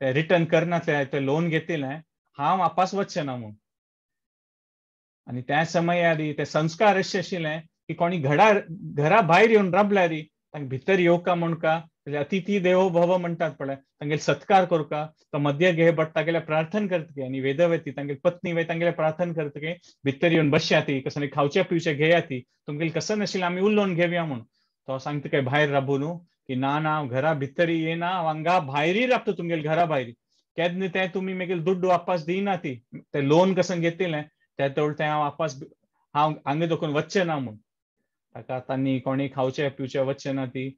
ते रिटर्न करनातले ते लोन घेतिल्लें हांव आपास वचचें ना म्हूण आनी त्या समयार ते संस्कार अशें आशिल्ले की कोणी घडा घरा भायर येवन राबल्यारी तांकां भितर येवका म्हणका म्हणजे अतिथी देवो भव म्हणतात पण तांगेल सत्कार का तो मध्य घे बट तांगेले प्रार्थन करतके आणि वेदवती तांगेल पत्नी वे तांगेले प्रार्थन गे भितर येवन बसया ती कसं खावचे पिवचे घेया ती तुमगेल कसं नशील आम्ही उल्लोन घेवया म्हणून तो सांगते काय भायर राबून की ना ना घरा भितर ना वांगा भायरी राबतो तुमगेल घरा भायरी केदन ते तुम्ही मेगेल दुड्ड वापस दिना ती ते लोन कसं घेतलेले ते तोड ते हांव वापस हांव हांगा दोकून वच्चे ना म्हणून ताका त्यांनी कोणी खावचे पिवचे वच्चे ना ती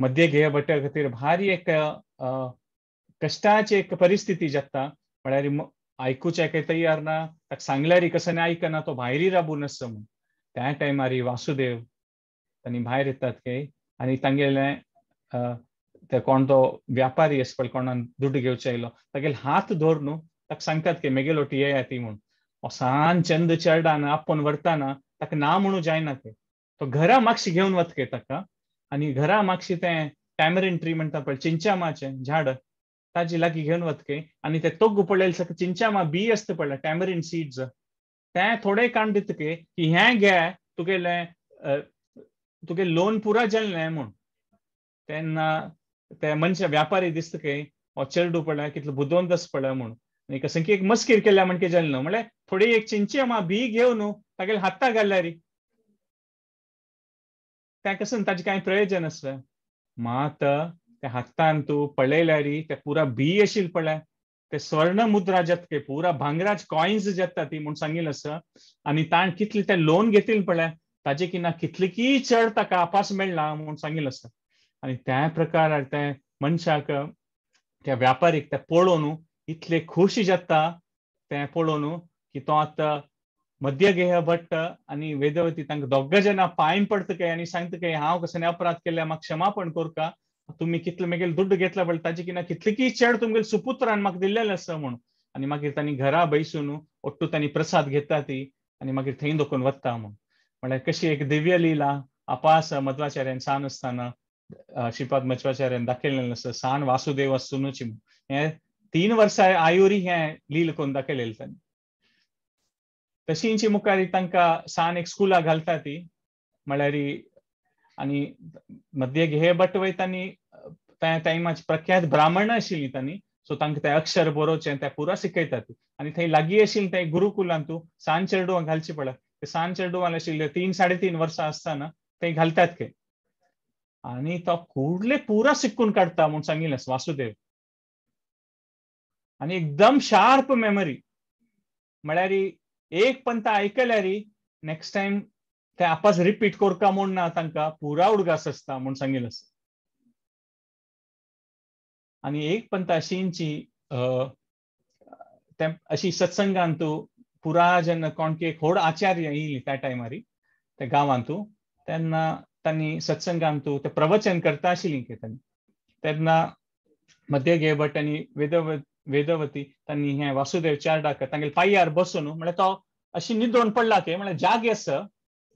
मध्य घे बट्या खातीर भारी एक कश्टाची एक परिस्थिती जगता म्हळ्यार आयकुचे एके तयार ना ताका सांगल्यार कसं आयकना तो भायरी राबून आसचो म्हणून त्या टायमार वासुदेव तांणी भायर येतात खंय आनी तांगेले ते कोण तो व्यापारी आसा पळय कोणान दुड घेवचे आयलो तागेले हात धोर न्हू ताका सांगतात की मेगेलो टी येया ती म्हूण सान चंद चेडान आपोवन व्हरताना ताका ना म्हणू जायना ते तो घरा मातशी घेवन वत के ताका आणि घरा मागशी ते टॅमरिन ट्री म्हणतात पळय चिंचामाचे झाड ताजी लागी घेऊन वतके आणि ते तोग पडलेले सगळे चिंचामा बी आसता पडले टॅमरिन सीड्स ते थोडे काण के की हे घे तुगेले तुगे लोन पुरा जाल्लें म्हूण तेन्ना ते मनशा व्यापारी दिसत के चेडू पडला कितलो बुदोंदस पडला म्हूण कसं की एक मस्कीर केल्या जेल जाल्लो म्हणजे थोडी एक चिंचामा बी घेवन तागेले हाता घालल्या री ताकासून ताजे कांय प्रयोजन मग मात त्या हातान तूं पळयल्यारी ते पुरा बी अशील पळय ते स्वर्ण मुद्रा के पुरा भांगराज कॉइन्स जेता ती म्हूण सांगिल्लें असं आनी ताण कितले ते लोन घेतील पळय ताजे किना की चढ ताका आपास मेळना म्हूण सांगिल्लें असं आनी त्या प्रकार ते मनशाक त्या व्यापारीक ते पळोवन इतले खुशी जाता ते पळोवन की तो आतां मध्यगेह भट्ट आणि वेदवती तांकां पायन पडतं काय आणि आनी काय हांव कसं अपराध केला मग क्षमापण का तुम्ही कितले मेगेल दुड्ड घेतला पण ताची कितली की चेड तुमगेल सुपुत्रान मग दिल्लेले असं म्हणून आणि मागीर त्यांनी घरा बैसून ओट्टू त्यांनी प्रसाद घेता ती आणि मागीर थंय दोकून वत्ता म्हणून म्हणजे कशी एक दिव्य लीला अपास मध्वाचार्यान सान असताना श्रीपाद मध्वाचार्यान दाखयलेलें असं सान वासुदेव असून हे तीन वर्ष आयुरी हे लील कोण दाखयलेलें तांणी तशींची मुखारी तांकां सान एक स्कुला घालता ती म्हळ्यार आनी मध्ये हे बट वयता त्या टायमाची प्रख्यात ब्राह्मण आशिल्ली तांणी सो तांकां ते अक्षर बरोवचें ते पुरो शिकयता ती आनी थंय लागीं आशिल्लें ते गुरुकुलांत तूं सान चेडवांक घालचें पडत ते सान चेडवान आशिल्ले तीन साडे तीन वर्सां आसताना थंय घालतात खंय आनी तो कुडले पुरा शिकून काडटा म्हूण सांगिल्लें वासुदेव आनी एकदम शार्प मेमरी म्हळ्यार एक पंत ऐकल्या रे नेक्स्ट टाइम ते आपस रिपीट कोरका म्हणून ना तांका पुरा उडगास असता म्हणून सांगेल आणि आणि एक पंत अशींची अशी सत्संगान तू पुरा जेव्हा कोणके खोड आचार्य येईल त्या टायमार त्या गावांत त्यांना त्यांनी तांणी सत्संगान प्रवचन करता त्यांनी त्यांना मध्य घे बट तांणी वेद वेदवती ವೇದವತಿ ತನ್ನ ವಾಸುದೇವ್ ಚಾರ್ಡಾಕ ತಂಗೆಲ್ ಪೈಯಾರ್ बसून म्हणजे तो अशी निदोन पडला के म्हणजे जाग येस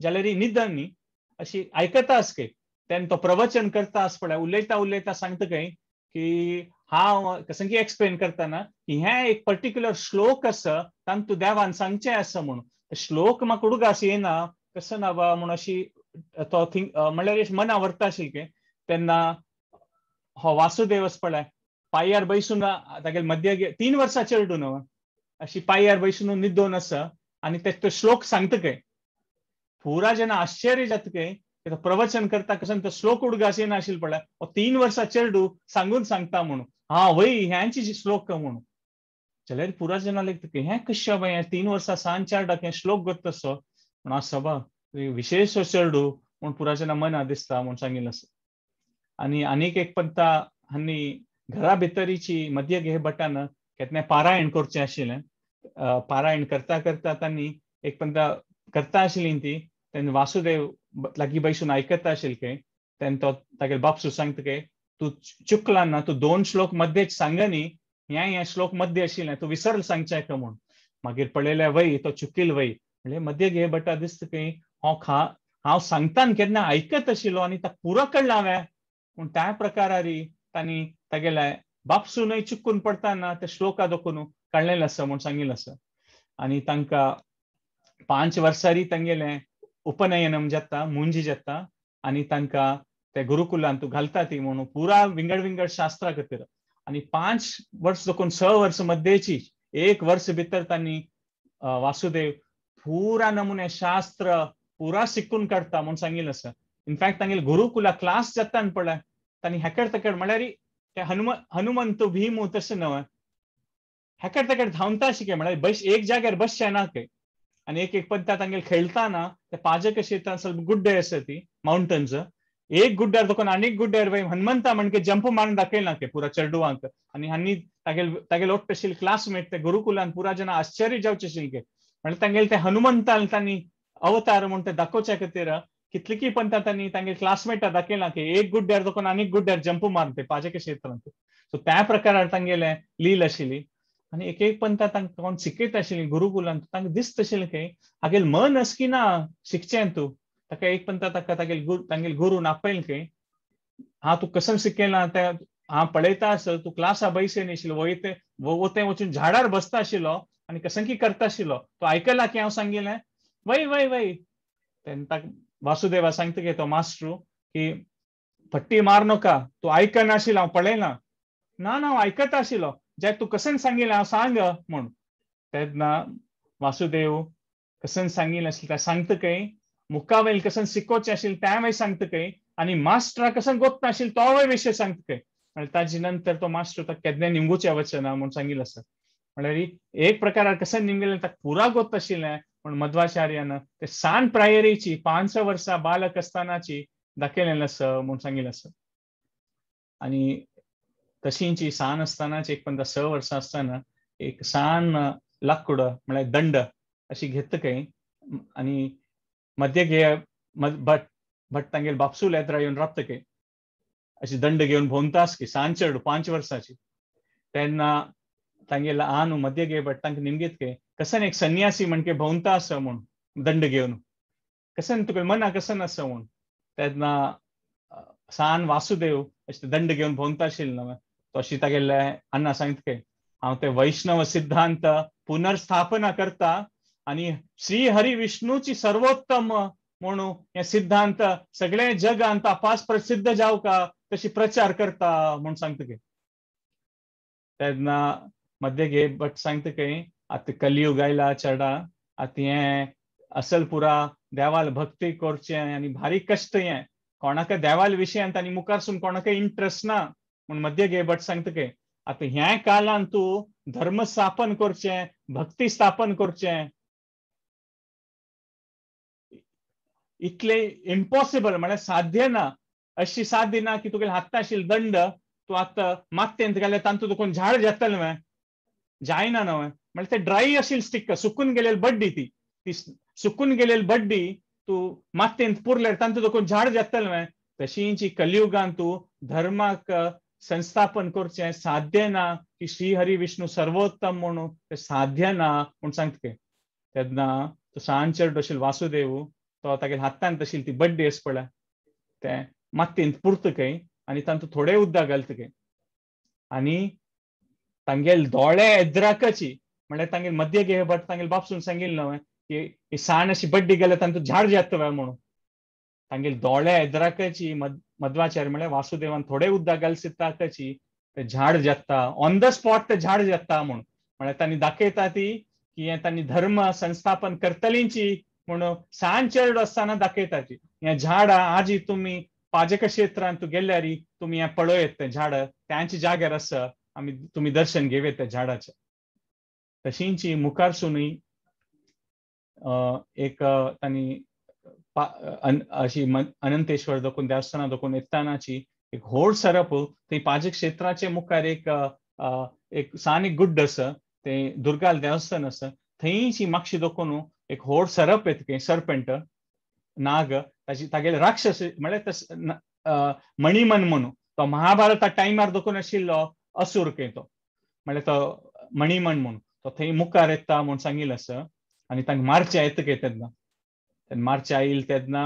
जाल्यारी न्ही अशी ऐकता आस के तो प्रवचन करता आस पळय उलयता उलयता सांगता काय की हांव की एक्सप्लेन करताना की हे एक पर्टिक्युलर श्लोक आसा तांक तू देवान सांगचे अस म्हणून श्लोक म्हाका उडगास येना कसं ना बा म्हणून अशी तो थिंक म्हणल्यार मना व्हरता के तेन्ना हो वासुदेव पडला पळय आर बैसून तागेल मध्य तीन वर्सां न्हू अशी आर बैसून निदोन आसा आनी तो श्लोक काय पुरा जेन्ना आश्चर्य काय तेका प्रवचन करता कसं तो श्लोक उडगास येनाशिल्लो पडला हो तीन वर्सां चेडू सांगून सांगता म्हणून हा वय ह्यांची जी श्लोक म्हणून जाल्यार पुरा जेन्ना लेखतकय हें कशें बाय तीन वर्सां सान चार हें श्लोक गत असो म्हण हा सभा विशेष चेडू म्हूण पुरा जेन्ना मना दिसता म्हूण सांगिल्लो आसा आनी आनीक एक पंता हांनी घरा भितरीची मध्य घेहबटानं केतने पारायण करचे आशिल्लें पारायण करता करता त्यांनी एक पंधरा करता आशिल्ली ती तेन्ना वासुदेव लागीं बैसून आयकता के त्यांनी तो ताके बापसू सांगता के तू चुकला ना तूं दोन श्लोक मध्येच सांग न्ही ह्या ह्या श्लोक मध्ये आशिल्लें तू विसरल सांगचें का म्हूण मागीर पडलेल्या वय तो चुकील वय म्हणजे मध्य घे बटा दिसता की हो खा हांव सांगतान केन्ना आयकत आशिल्लो आणि ताका पुरो कडला हांवें पूण त्या प्रकारारी तांणी बाप बापसूनय चुकून पडताना ते श्लोका दोखून काडलेलें आसा म्हणून सांगिल्लें आसा आणि तांकां पांच वर्सांनी तांगेले उपनयनम जाता मुंजी जाता आणि तांकां ते गुरुकुलांत घालता ती म्हणून पुरा विंगड विंगड शास्त्रा खातीर आणि पाच वर्स दोखून स वर्स मध्येची एक वर्स भितर त्यांनी वासुदेव पुरा नमुने शास्त्र पुरा शिकून काढता म्हणून सांगिल्लें आसा इनफॅक्ट तांगेल गुरुकुला क्लास जाता पडला तांणी हॅकड तेकड म्हळ्यार हनुमंत भीम तशें न्हय हॅकड तकड धांवता शिके म्हळ्यार बस एक जाग्यार बसचे ना खंय आनी एक एक पंथ तांगेर खेळताना ते पाजक कशी येता स्वल्प गुड्डे आसा ती मावंटन्स एक गुड्ड्यार आनी गुड गुड्ड्यार भाई हनुमंता म्हणजे जंप मारून दाखयला ते पुरा चेडुवांक आनी हांनी तागेल तागेल ओट आशिल्ले क्लासमेट ते गुरुकुलान पुरा जेन्ना आश्चर्य जावचे आशिल्ले म्हणजे तांगेले ते हनुमंतान तांणी अवतार म्हणून ते दाखोवच्या खातीर కిట్లకి పంట అతని తంగి ಕ್ಲಾಸ್ಮೇಟ್ ಅದಕ್ಕೆ की एक ಗುಡ್ तो ದೊಕೊನ ಅನೇಕ गुड ಡ್ಯಾರ್ जंप मारते पाजे के ಅಂತ सो त्या प्रकारान तांगेले लील आशिल्ली आनी एक एक पण तांकां कोण शिकयत आशिल्ली गुरुकुलांत तांकां दिसत आशिल्लें की हागेल मन की ना शिकचें तूं ताका एक पण ताका तांगे गुरु तांगेल गुरून आपयल की हांव तूं कसं शिकयलां तें हांव पळयता आसलो तूं क्लासा बैसे नाशिल्लो वयते वते वचून झाडार बसता आशिल्लो आनी कसं की करता आशिल्लो तो आयकला की हांव सांगिल्लें वय वय वय तें वासुदेवा सांगते की तो मास्टर की फट्टी मार नका तू ऐक नाशील हा पळयलां ना ना हांव आयकता तू कसं सांगिल्लें हा सांग म्हणून त्यांना वासुदेव कसं सांगिल्लें असेल त्या सांगत काही मुखावेल कसन शिकवचे असेल त्यावेळी काही आणि मास्टर मास्टरा कसन गोत तो वय विषय सांगत काही आणि ताजे नंतर तो मास्टर तर केन्ना निंबूचे वचना म्हणून सांगिल्लें आसा म्हणल्यार एक प्रकार कसं निंबेल पुरा गोत ना पण मध्वाचार्यानं ते सान प्रायरीची पाच वर्षा बालक असतानाची दाखयलेलं स म्हणून सांगितलं असं आणि तशींची सान असतानाची एक पंधरा स वर्ष असताना एक सान लाकूड म्हणजे दंड अशी घेत काही आणि मध्य घे भट भट तांगेल बापसूल येत्रा येऊन के अशी दंड घेऊन भोवतास की सान चेडू पाच वर्षाची त्यांना तांगेला आ मध्य घे भट तांकां निमगेत के कसन एक संन्यासी म्हणजे भवंता असं म्हणून दंड घेवन कसं तुका मना कसं असं म्हूण त्यांना सान वासुदेव असे दंड घेऊन भवंताशील ना तो अशी गेलाय अण्णा सांगता हांव ते वैष्णव सिद्धांत पुनर्स्थापना करता आणि श्री हरी विष्णूची सर्वोत्तम म्हणू हे सिद्धांत सगळे जगान तपास प्रसिद्ध का तशी प्रचार करता म्हणून सांगता त्यांना मध्ये घे बट सांगता आतां कलियुग आयला चेडा आतां हें असल पुरा देवाल भक्ती करचे आणि भारी कष्ट हें कोणाक देवाल विशयान मुखार सून कोणाक इंट्रस्ट ना म्हूण मध्य गे भट सांगता गे आता ह्या कालान तू धर्म स्थापन करचे भक्ती स्थापन करचे इतले इम्पॉसिबल म्हणजे साध्य ना अशी साध्य ना की तुगेले हाता दंड तू आता मात्यंत गेले तांतूं कोण झाड जातलें जायना नवें म्हणजे ते ड्राई अशील स्टिक सुकून गेलेली बड्डी ती ती सुकून गेलेली बड्डी तू मातेन पुरले तांतू कोण झाड जातल तशींची कलियुगान तूं धर्माक संस्थापन करचे साध्य ना की श्री हरी विष्णू सर्वोत्तम म्हणून ते साध्य ना म्हूण सांगता तेदना तो सांचड अशील वासुदेव तो तागेल्या हातान तशील ती बड्डी अस पळय ते मातेन पुरत खंय आनी तांतूं थोडे उद्दा घालत खंय आनी तांगेल दोळे एद्राकाची ಮಳೆ ತಂಗಿಲ್ ಮದ್ಯಗೆ सांगेल ತಂಗಿಲ್ ಬಾಪ್ಸುನ್ की ನಾವೆ ಈ बड्डी गेल्या ಬಡ್ಡಿಗೆಲ್ಲ झाड झाड ಜಾತವೆ म्हणून ತಂಗಿಲ್ ದೋಳೆ इद्राकची ಮದ್ ಮಧ್ವಾಚಾರ್ಯ वासुदेवान थोडे उद्दा ಉದ್ದ ते झाड जगता ऑन द स्पॉट ते झाड जगता म्हणून म्हणजे त्यांनी दाखयता ती की त्यांनी धर्म संस्थापन करतलींची म्हणून सान चरड असताना दाखयता ती या झाडां आजी तुम्ही पाजक क्षेत्रात तू गेल्यारी तुम्ही या पळोयत ते झाड त्यांची जागेर अस आम्ही तुम्ही दर्शन घेवेत त्या झाडाचे तशींची सुनी एक तांणी अशी अनंतेश्वर दखून देवस्थाना दखून येतानाची एक होड सरप थंय पाजे क्षेत्राचे मुखार एक एक सानीक गुड्ड आसा ते दुर्गाल देवस्थान आसा थंयची माक्षी दोकून एक होड सरप येत सरपंट नाग ताची तागेले राक्षस म्हणल्यार मणिमन म्हणू तो महाभारता टायमार दखून आशिल्लो असुर के तो म्हणल्यार तो मणिमन म्हणून थंय मुखार येता म्हूण सांगिल्लें आसा आनी तांकां मार्चे येतकय तेन्ना मार्चे आयल तेन्ना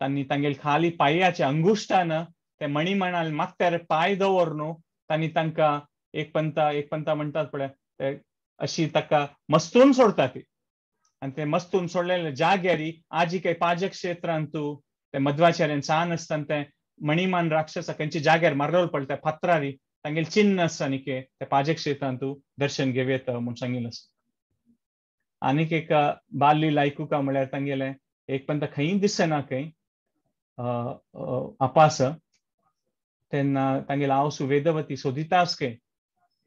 तांणी तांगेले खाली पायाच्या अंगुश्टान ते मणिमणाल माथ्यार पांय दवर न्हू तांणी तांकां एक पंता एक पंता म्हणटात पळय ते अशी ताका मस्तून सोडता ती आनी ते मस्तून सोडलेले जाग्यारी आजी काय पाजक क्षेत्रान तूं ते मध्वाचार्यान सान आसतना ते मणिमान राक्षसा जाग्यार मारलेलो पळय त्या तांगेल चिन्ह आसा के त्या पाजे क्षेत्रान तूं दर्शन घेव येता म्हूण सांगिल्लें आसा आनीक एक बाल्ली लायकुका म्हळ्यार तांगेलें एक पंत खंय दिसना खंय आपास तेन्ना तांगेलो हांव सुवेदवती सोदितास खंय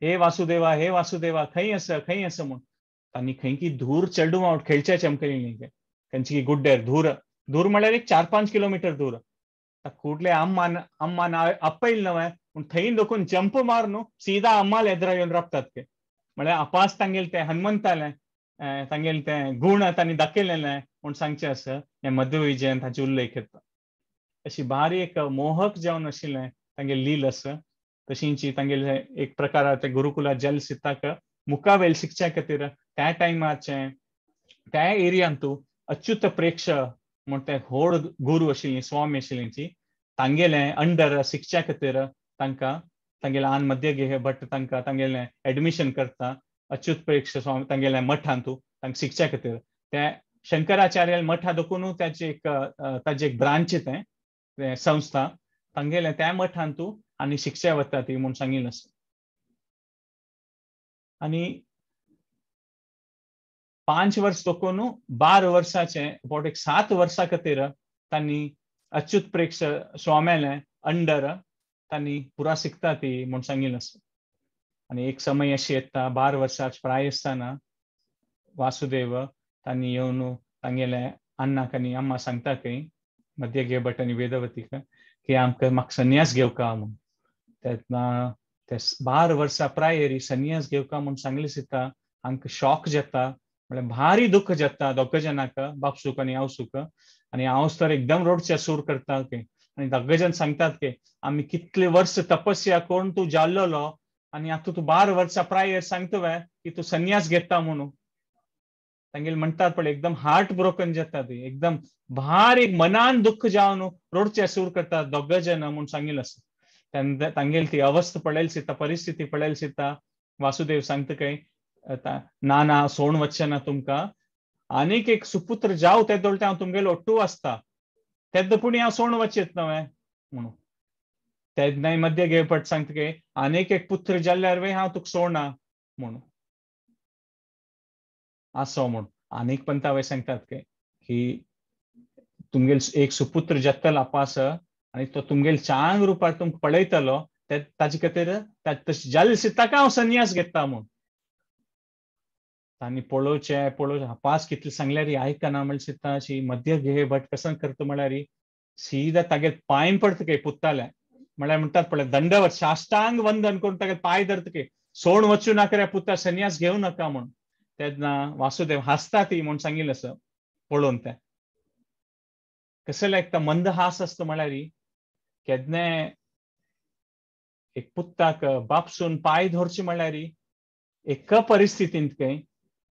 हे वासुदेवा हे वासुदेवा खंय आस खंय अस म्हूण आनी खंय की धूर चेडू आवट खेळच्या चमकली खंयची की गुड्डेर धूर धूर म्हळ्यार एक चार पांच किलोमीटर दूर कुठले आम आम्मान आपयल नव्हे पण थैन दकून जंप मार न सीदा अमाल एद्रा येऊन रोपतात ते म्हणजे आपास तांगेल ते हनुमंताले तांगेल ते गुण तिने दाखलेले म्हणून सांगचे ताचे उल्लेख येतो अशी बारीक मोहक जेवण लील अस तशींची एक प्रकार ते गुरुकुला जल सिताक मुकावे खातीर त्या टायमाचे त्या एरियान तू अच्युत प्रेक्ष म्हणून ते होड गुरु आशिल्ली स्वामी आशिल्ची तंगेले अंडर शिकच्या खातीर तांकां तांगेले आन मध्य घे भट्ट तांकां तांगेलें एडमिशन करता अच्युत परीक्षा स्वामी तांगेले मठान तूं तांकां शिकच्या खातीर ते शंकराचार्य मठा दोकुनू ताचे एक ताजे एक ब्रांच ते संस्था तांगेलें त्या मठान तूं आनी शिक्षा वता ती म्हूण सांगिल्लें आणि आनी पांच वर्स दोकोन बार वर्साचे पोट एक सात वर्सां खातीर तांणी अच्युत प्रेक्ष स्वाम्याले अंडर आणि पुरा शिकता ती म्हणून सांगिन असता आणि एक समय अशी येता बार वर्षाच प्राय असताना वासुदेव त्यांनी येऊन तंगेल्या अन्नाक आणि सांगता घे भट आणि वेदवती का की आमक मग संन्यास घेऊ का बार वर्षा प्राय ये संन्यास घेऊ का म्हणून सांगले इथं आमक शॉक जाता म्हणजे भारी दुःख जाता दोघ जणांक बाप आणि आवसूक सुख आणि हा सर एकदम रोडच्या सूर करता आणि दग्गजन सांगतात की आम्ही कितले वर्ष तपस्या करून तू जाल्लो आणि आता तू बार वर्षा प्रायर सांगतोय की तू संन्यास घेता म्हणून तांगेली म्हणटात पळय एकदम हार्ट ब्रोकन जातात एकदम भारी मनान दुःख जाऊन रोडचे सूर करता दोघजन म्हणून म्हूण सांगिल्लें त्यांना ती अवस्था पडेल सीता परिस्थिती पडेल सीता वासुदेव सांगता काय ना ना सोण वच्च ना तुमका एक सुपुत्र जाऊ त्या दोळटे तुमगेल तुमगेलो ओट्टू आसता तेद्दा पूण हांव सोण येत नव्हे म्हणून तेन्नाय मध्य घे पट सांगता अनेक एक पुत्र जाल्ल्यार वे हा तुका सोडना म्हणून आसो म्हणून अनेक पंत वय सांगतात गे की तुमगेल एक सुपुत्र जत्तल आपास आणि तो तुमगेल चांग रूपात तुम पळयतलो ते ताचे खातीर तशें जाल्ले ताका हांव संन्यास घेता म्हणून तांणी आहे पळोवचे पास कितले सांगल्यार ना म्हण चित्ता अशी मध्य घे बट कसं करता म्हळ्यार सीधा तागे पडत काय पुत्ताले म्हळ्यार म्हणतात पळय दंडावर साष्टांग वंदन करून तागे पाय धरतके सोड वचू ना रे पुत्ता सन्यास घेऊ नका म्हणून त्यांना वासुदेव हसतात ती म्हणून सांगेल असं पळोवन तें कसला एक मंद हास म्हणा म्हळ्यार केदने एक पुत्ताक बापसून पाय पांय म्हणा म्हळ्यार एका परिस्थितींत काही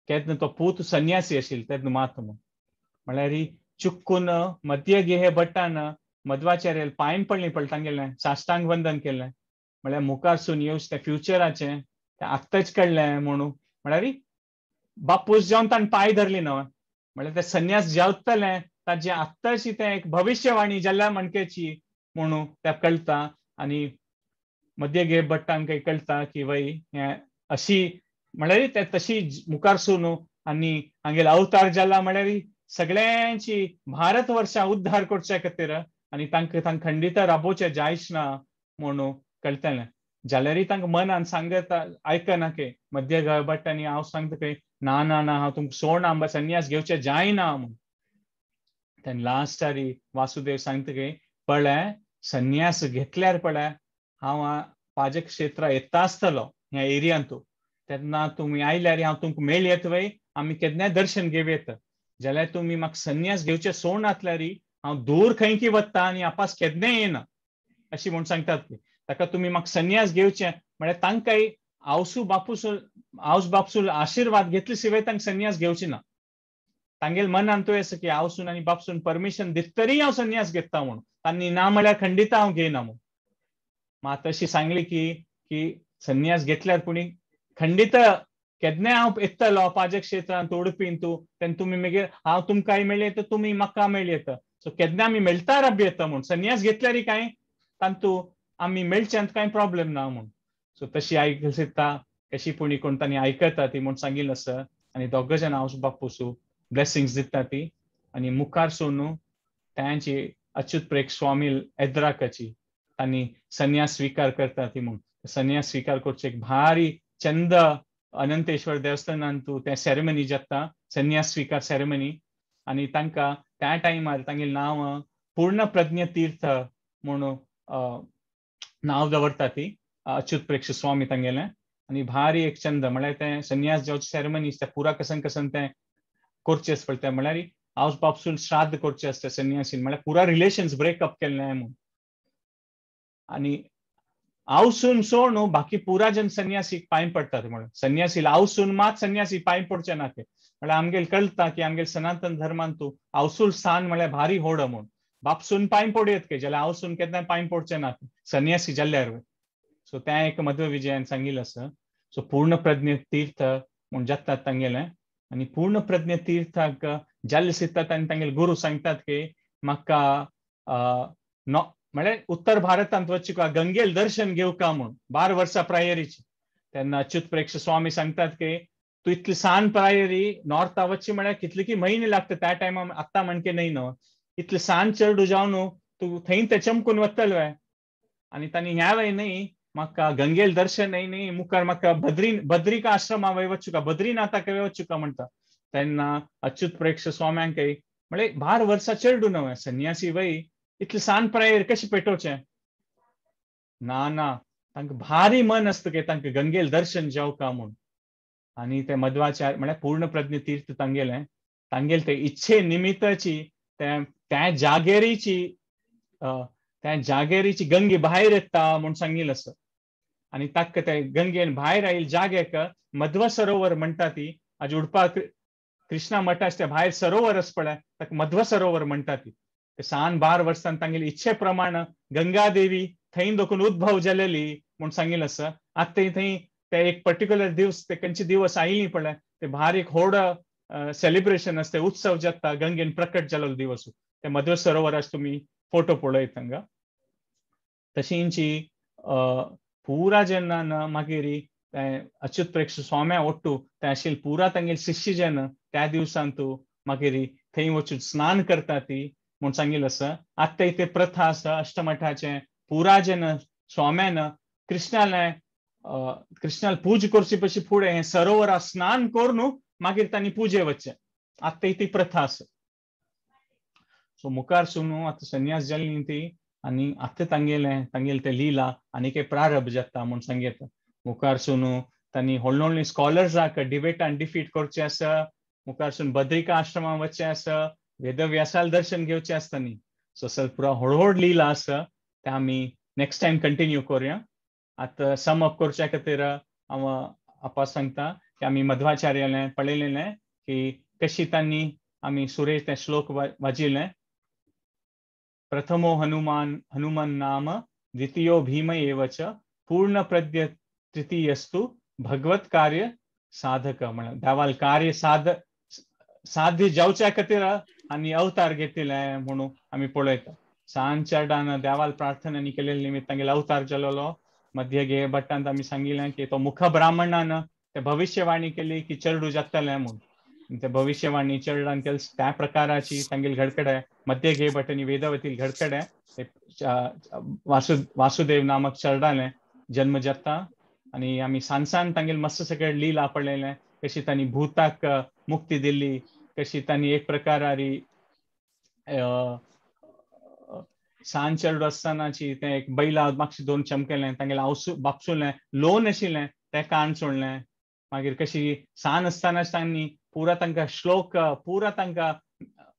केतन तो पूत सन्यासी आशिल्लो ते मात म्हूण म्हळ्यार चुक्कून मध्य गे हे भट्टान मध्वाचार्य पायन पडली पलटान गेलें साश्टांग वंदन केलें म्हळ्यार मुखार सून येवच तें फ्युचराचें तें आत्तांच कळ्ळें म्हणून म्हळ्यार बापूस जावन ताणें पांय धरली न्हय म्हळ्यार ते सन्यास जेवतलें ताजें आत्ताची तें एक भविष्यवाणी जाल्या मणकेची म्हणून तें कळता आनी मध्य गे भट्टांक कळटा की वय हे अशी म्हळ्यारी ते तशी मुखार आणि आनी हांगेलो अवतार जाला म्हळ्यारी सगळ्यांची भारत वर्षा उद्धार करच्या खातीर आणि तांकां तांकां खंडीत राबोवचें जायच ना म्हणू कळटलें जाल्यारय तांकां मनान सांगत आयकना के मध्य गळबट आनी हांव सांगता खंय ना ना ना हांव तुमकां सोण आंबा संन्यास घेवचे जायना म्हूण तेन्ना लास्टारी वासुदेव सांगता खंय पळय संन्यास घेतल्यार पळय हांव पाजक क्षेत्र येता आसतलो ह्या एरियान तूं तेन्ना तुमी आयल्यार हांव तुमकां मेळ येतवय आमी केन्नाय दर्शन घेव येत जाल्यार तुमी म्हाका संन्यास घेवचे सोडनातल्यारय हांव दूर खंयकी वत्ता आनी आपास केन्नाय येना अशी म्हूण सांगतात ती ताका तुमी म्हाका संन्यास घेवचे म्हळ्यार तांकांय आवसू बापूस आवस बापसूल आशिर्वाद घेतले शिवाय तांकां संन्यास घेवची ना तांगेल मनान तो आसा की आवसून आनी बापसून परमिशन दित तरी हांव संन्यास घेता म्हूण तांणी ना म्हळ्यार खंडिता हांव घेयना म्हूण मात अशी सांगली की की संन्यास घेतल्यार पुणी खंडित ಕೆದ್ನೆ हांव ಎತ್ತಲ್ಲ ಪಾಜೆ ಕ್ಷೇತ್ರ ಅಂತ ಉಡುಪಿಂತು ತೆನ್ ತುಮಿ ಮೇಗೆ ಹಾಂವ್ ತುಮ್ मेळ्ळें तर तुमी म्हाका मेळ्ळी येता सो केन्ना आमी मेळटा बी येता म्हूण संन्यास घेतल्यार कांय तांतू आमी मेळचेंत कांय प्रॉब्लेम ना म्हूण सो तशी आयकता कशी कोण कोणतांनी आयकता ती म्हूण सांगिल्लें आसा आनी दोग जाण हांव बापूसू ब्लेसिंग्स दिता ती आनी मुखार सोनू तांची अच्युत प्रेक स्वामी एद्राकाची आनी संन्यास स्विकार करता ती म्हूण संन्यास स्विकार करचे एक भारी चंद अनंतेश्वर देवस्थान तूं सेरेमनी सेरेमनी जगता ಸನ್ಯಾಸ सेरेमनी ಸೆರೆಮನಿ आणि तांकां त्या टायमार तांगे नाव पूर्ण प्रज्ञ तीर्थ म्हणून नाव दवरता ती अच्युत प्रेक्ष स्वामी तांगेले आणि भारी एक छंद म्हळ्यार ते सन्यास जावचे सेरेमनी ते पुरा कसन कसन ते करचे आसता पळय ते म्हळ्यार हांव बापसून श्राद्ध करचे आसता सन्यासीन म्हळ्यार पुरा रिलेशन्स ब्रेकअप केल्ले म्हणून आणि सोनो बाकी पुरा जन જન સન્યાસી પાઇન પડતા મળે સન્યાસી આવસુન માં સન્યાસી પાઇન પડचे नाते म्हळ्यार आमगेर कळता की आमगेर सनातन धर्मान तूं आवसूल स्थान म्हळ्यार भारी होड म्हूण बापसून पायन पोडयेत के जाल्यार आवसून केन्नाय पायन पडचे ना सन्यासी जाल्यार सो त्या एक मध्व विजयान सांगिल्लें सो पूर्ण प्रज्ञ तीर्थ म्हूण जगतात तांगेलें आनी पूर्ण प्रज्ञ तीर्थाक जाल्ले सिद्धांत आनी तांगेले गुरू सांगतात की म्हाका म्हळ्यार उत्तर भारतांत वचची गंगेल दर्शन का म्हणून बार वर्षा प्रायरीची त्यांना अच्युत प्रेक्ष स्वामी सांगतात की तू इतली सान प्रायरी नॉर्थ वचची म्हळ्यार कितले की महिने लागते त्या टायमा आता म्हणके नाही नव इतले सान चेडू जावन न्हू तू थंय ते चमकून वे आणि त्यांनी ह्या वय नाही म्हाका गंगेल दर्शन नाही नाही मुखार मग बद्री बद्रिका आश्रमा वय बद्रीनाथा बद्रीनाथाक वच चुका म्हणतात त्यांना अच्युत प्रेक्ष स्वाम्यांक म्हणजे बार वर्षा चढू नव संन्यासी वय इतले प्रायर कसे पेटोचे ना ना तांकां भारी मन असतं की तांक गंगेल दर्शन जाव का म्हूण आनी ते मध्वाचार म्हळ्यार पूर्ण प्रज्ञ तीर्थ तांगेले तांगेल ते इच्छे निमित्ताची त्या जागेरीची त्या जागेरीची गंगे बाहेर येता म्हणून सांगील असं आणि ताक ते गंगेन भायर आयिल्ले जागेक मध्व सरोवर म्हणटा ती आज उडपा कृष्णा मठाच्या बाहेर सरोवर आसा पळय मध्व सरोवर म्हणटा ती बार वर्सान ವರ್ಷ इच्छे प्रमाण गंगा देवी थंय उद्भव झालेली म्हूण सांगिल्लें असं आता थंय ते एक पर्टिक्युलर दिवस ते खंयचे दिवस आयिल्ली पण ते बारीक होड सेलिब्रेशन असते उत्सव जत्ता गंगेन प्रकट झालेलो दिवस ते मधुर सरोवराचे तुम्ही फोटो पळयत हंगा तशींची अं पुरा जेन्ना ना मागीर अच्युत प्रेक्ष स्वाम्या ओट्टू ते आशिल्ले पुरा तांगेल शिश्य जेन्ना त्या दिवसान तूं मागीर थंय वचून स्नान करता ती म्हणून सांगितलं आसा आत्ता इथे प्रथा असं अष्टमठाचे पुराजेन स्वाम्यान कृष्णाले कृष्णाल पूज करची पशी पुढे हे सरोवर स्नान करून मागीर तांणी पुजे वच्चे आत्ता ती प्रथा असं सो मुखार सुनू आतां संन्यास जाली ती आणि आतां तांगेले तांगेले ते लिला आणि काही प्रारंभ जाता म्हणून सांगित मुखार सुनू तांणी व्हडलो स्कॉलर्स डिबेट डिबेटान डिफीट करचे आसा मुखार सुन बद्रिका आश्रमात वच्चे आसा वेदव्यासाल दर्शन घेऊचे असता न्ही सो सर पुरा हळूहळू लिहिला असं ते आमी नेक्स्ट टाइम कंटिन्यू करूया आता सम अप करच्या खातीर हांव आपा सांगता की आम्ही मध्वाचार्यालें की कशी त्यांनी आम्ही सुरेश ते श्लोक वाजिले प्रथमो हनुमान हनुमान नाम द्वितीयो भीम एवच पूर्ण प्रद्य तृतीयस्तु भगवत कार्य साधक म्हण देवाल कार्य साध सादी जावच्या खातीर आनी अवतार घेतिल्ले म्हणून आमी पळयता सांच्या डान देवाल प्रार्थना केलेले निमित्त अवतार चलो मध्य गे भट्टांत आमी सांगिल्लें की तो मुख ब्राह्मणान ते भविष्यवाणी केली की चरडू जगतले म्हणून ते भविष्यवाणी चेडडान केल त्या प्रकाराची तांगेल घडकडे मध्य घे भट आनी वेदवतील घडकडे ते वासु वासुदेव नामक चरडाले जन्म जगता आणि आम्ही सांसान तांगेल मस्त सगळे लीला पडलेले कशी त्यांनी भूताक मुक्ती दिली कशी त्यांनी एक प्रकारारी सान चेडू आसतनाची ते एक बैला मागशी दोन चमकेले तांगे आवसू बापसुले लोन नाशिल्लें ते कान सोडले मागीर कशी सान आसतनाच तांणी पुरा तांकां श्लोक पुरा तांकां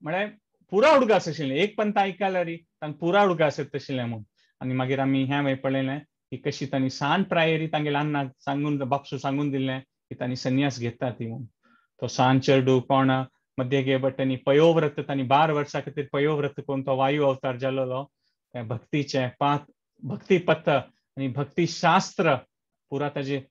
म्हळ्यार पुरा उडगास आशिल्लें एक पंत आयकलां री तांकां पुरा उडगास येत आशिल्लें म्हणून आनी मागीर आमी हें पळयलें की कशी तांणी सान प्रायरी तांगे अन्नाक सांगून बापसू सांगून दिल्लें त्यांनी संन्यास घेता ती म्हणून तो सांचर चेडू कोण मध्येगे गे बट्टनी पयोव्रत तांणी बार वर्सां खातीर पयोव्रत करून तो वायू अवतार जाल्लो भक्तीचे पांच भक्ती पथ आणि भक्ती शास्त्र पुरा ताजे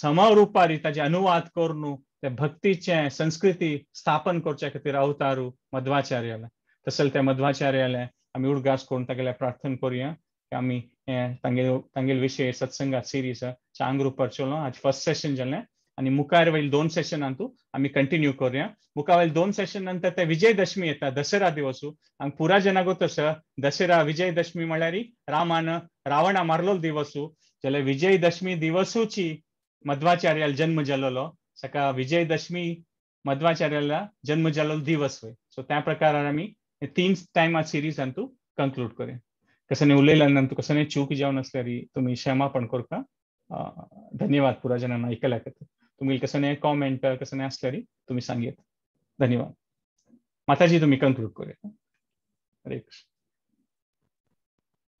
समरूपारी ताजे अनुवाद करून ते भक्तीचे संस्कृती स्थापन करच्या खातीर अवतारू मध्वाचार्याला तसल ते मध्वाचार्याले आमी उडगास करून तागेले प्रार्थना करुया की आम्ही तांगे विशय सत्संगात सिरीज चांग रूपार चलो आज फर्स्ट सेशन जालें आणि मुखारवरील दोन सेशन अंतू आम्ही कंटिन्यू करूया मुखावेल दोन सेशन नंतर ते विजयदशमी येता दसरा दिवस हो. आणि पुरा जनागो तसं दसरा विजयदशमी म्हणजे रामान रावणा मारलो दिवस हो. जाल्यार विजयदशमी दिवसूची मध्वाचार्याला जन्म जाल्लो सका विजयदशमी मध्वाचार्याला जन्म जाल्लो दिवस होय सो त्या प्रकारान आम्ही तीन टाइम सिरीज आणतो कंक्लूड करूया कसं उलयला नंतर कसं चूक जाऊन असल्या तुम्ही क्षमा पण का धन्यवाद पुरा ऐकायला ऐकल्या तुम्ही कसं नाही कॉमेंट कसं नाही तरी तुम्ही सांगित धन्यवाद माताजी तुम्ही कन्क्लूड करूया हरे कृष्ण